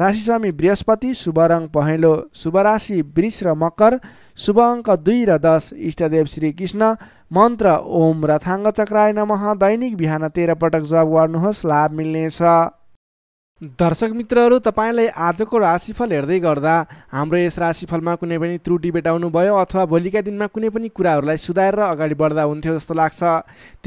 राशिस्वामी बृहस्पति शुभ रङ पहेँलो शुभ राशि वृष र मकर शुभ अङ्क दुई र दस इष्टदेव श्री कृष्ण मन्त्र ओम रथाङ्ग चक्राय नमः दैनिक बिहान तेह्र पटक जप गर्नुहोस् लाभ मिल्नेछ दर्शक मित्रहरू तपाईँलाई आजको राशिफल हेर्दै गर्दा हाम्रो यस राशिफलमा कुनै पनि त्रुटि भेटाउनु भयो अथवा भोलिका दिनमा कुनै पनि कुराहरूलाई सुधारेर अगाडि बढ्दा हुन्थ्यो जस्तो लाग्छ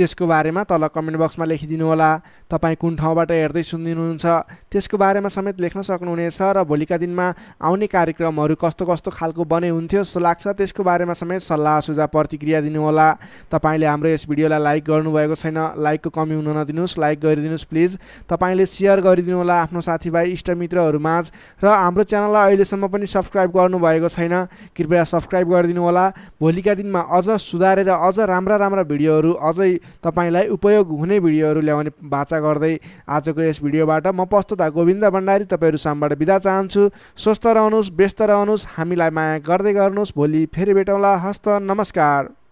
त्यसको बारेमा तल कमेन्ट बक्समा लेखिदिनु होला तपाईँ कुन ठाउँबाट हेर्दै सुनिदिनुहुन्छ त्यसको बारेमा समेत लेख्न सक्नुहुनेछ र भोलिका दिनमा आउने कार्यक्रमहरू कस्तो कस्तो खालको बने हुन्थ्यो जस्तो लाग्छ त्यसको बारेमा समेत सल्लाह सुझाव प्रतिक्रिया दिनुहोला तपाईँले हाम्रो यस भिडियोलाई लाइक गर्नुभएको छैन लाइकको कमी हुन नदिनुहोस् लाइक गरिदिनुहोस् प्लिज तपाईँले सेयर होला आफ्नो साथीभाइ इष्टमित्रहरूमाझ र हाम्रो च्यानललाई अहिलेसम्म पनि सब्सक्राइब गर्नुभएको छैन कृपया सब्सक्राइब गरिदिनु होला भोलिका दिनमा अझ सुधारेर अझ राम्रा राम्रा भिडियोहरू अझै तपाईँलाई उपयोग हुने भिडियोहरू ल्याउने बाचा गर्दै आजको यस भिडियोबाट म प्रस्तुता गोविन्द भण्डारी तपाईँहरू सामबाट बिदा चाहन्छु स्वस्थ रहनुहोस् व्यस्त रहनुहोस् हामीलाई माया गर्दै गर्नुहोस् भोलि फेरि भेटौँला हस्त नमस्कार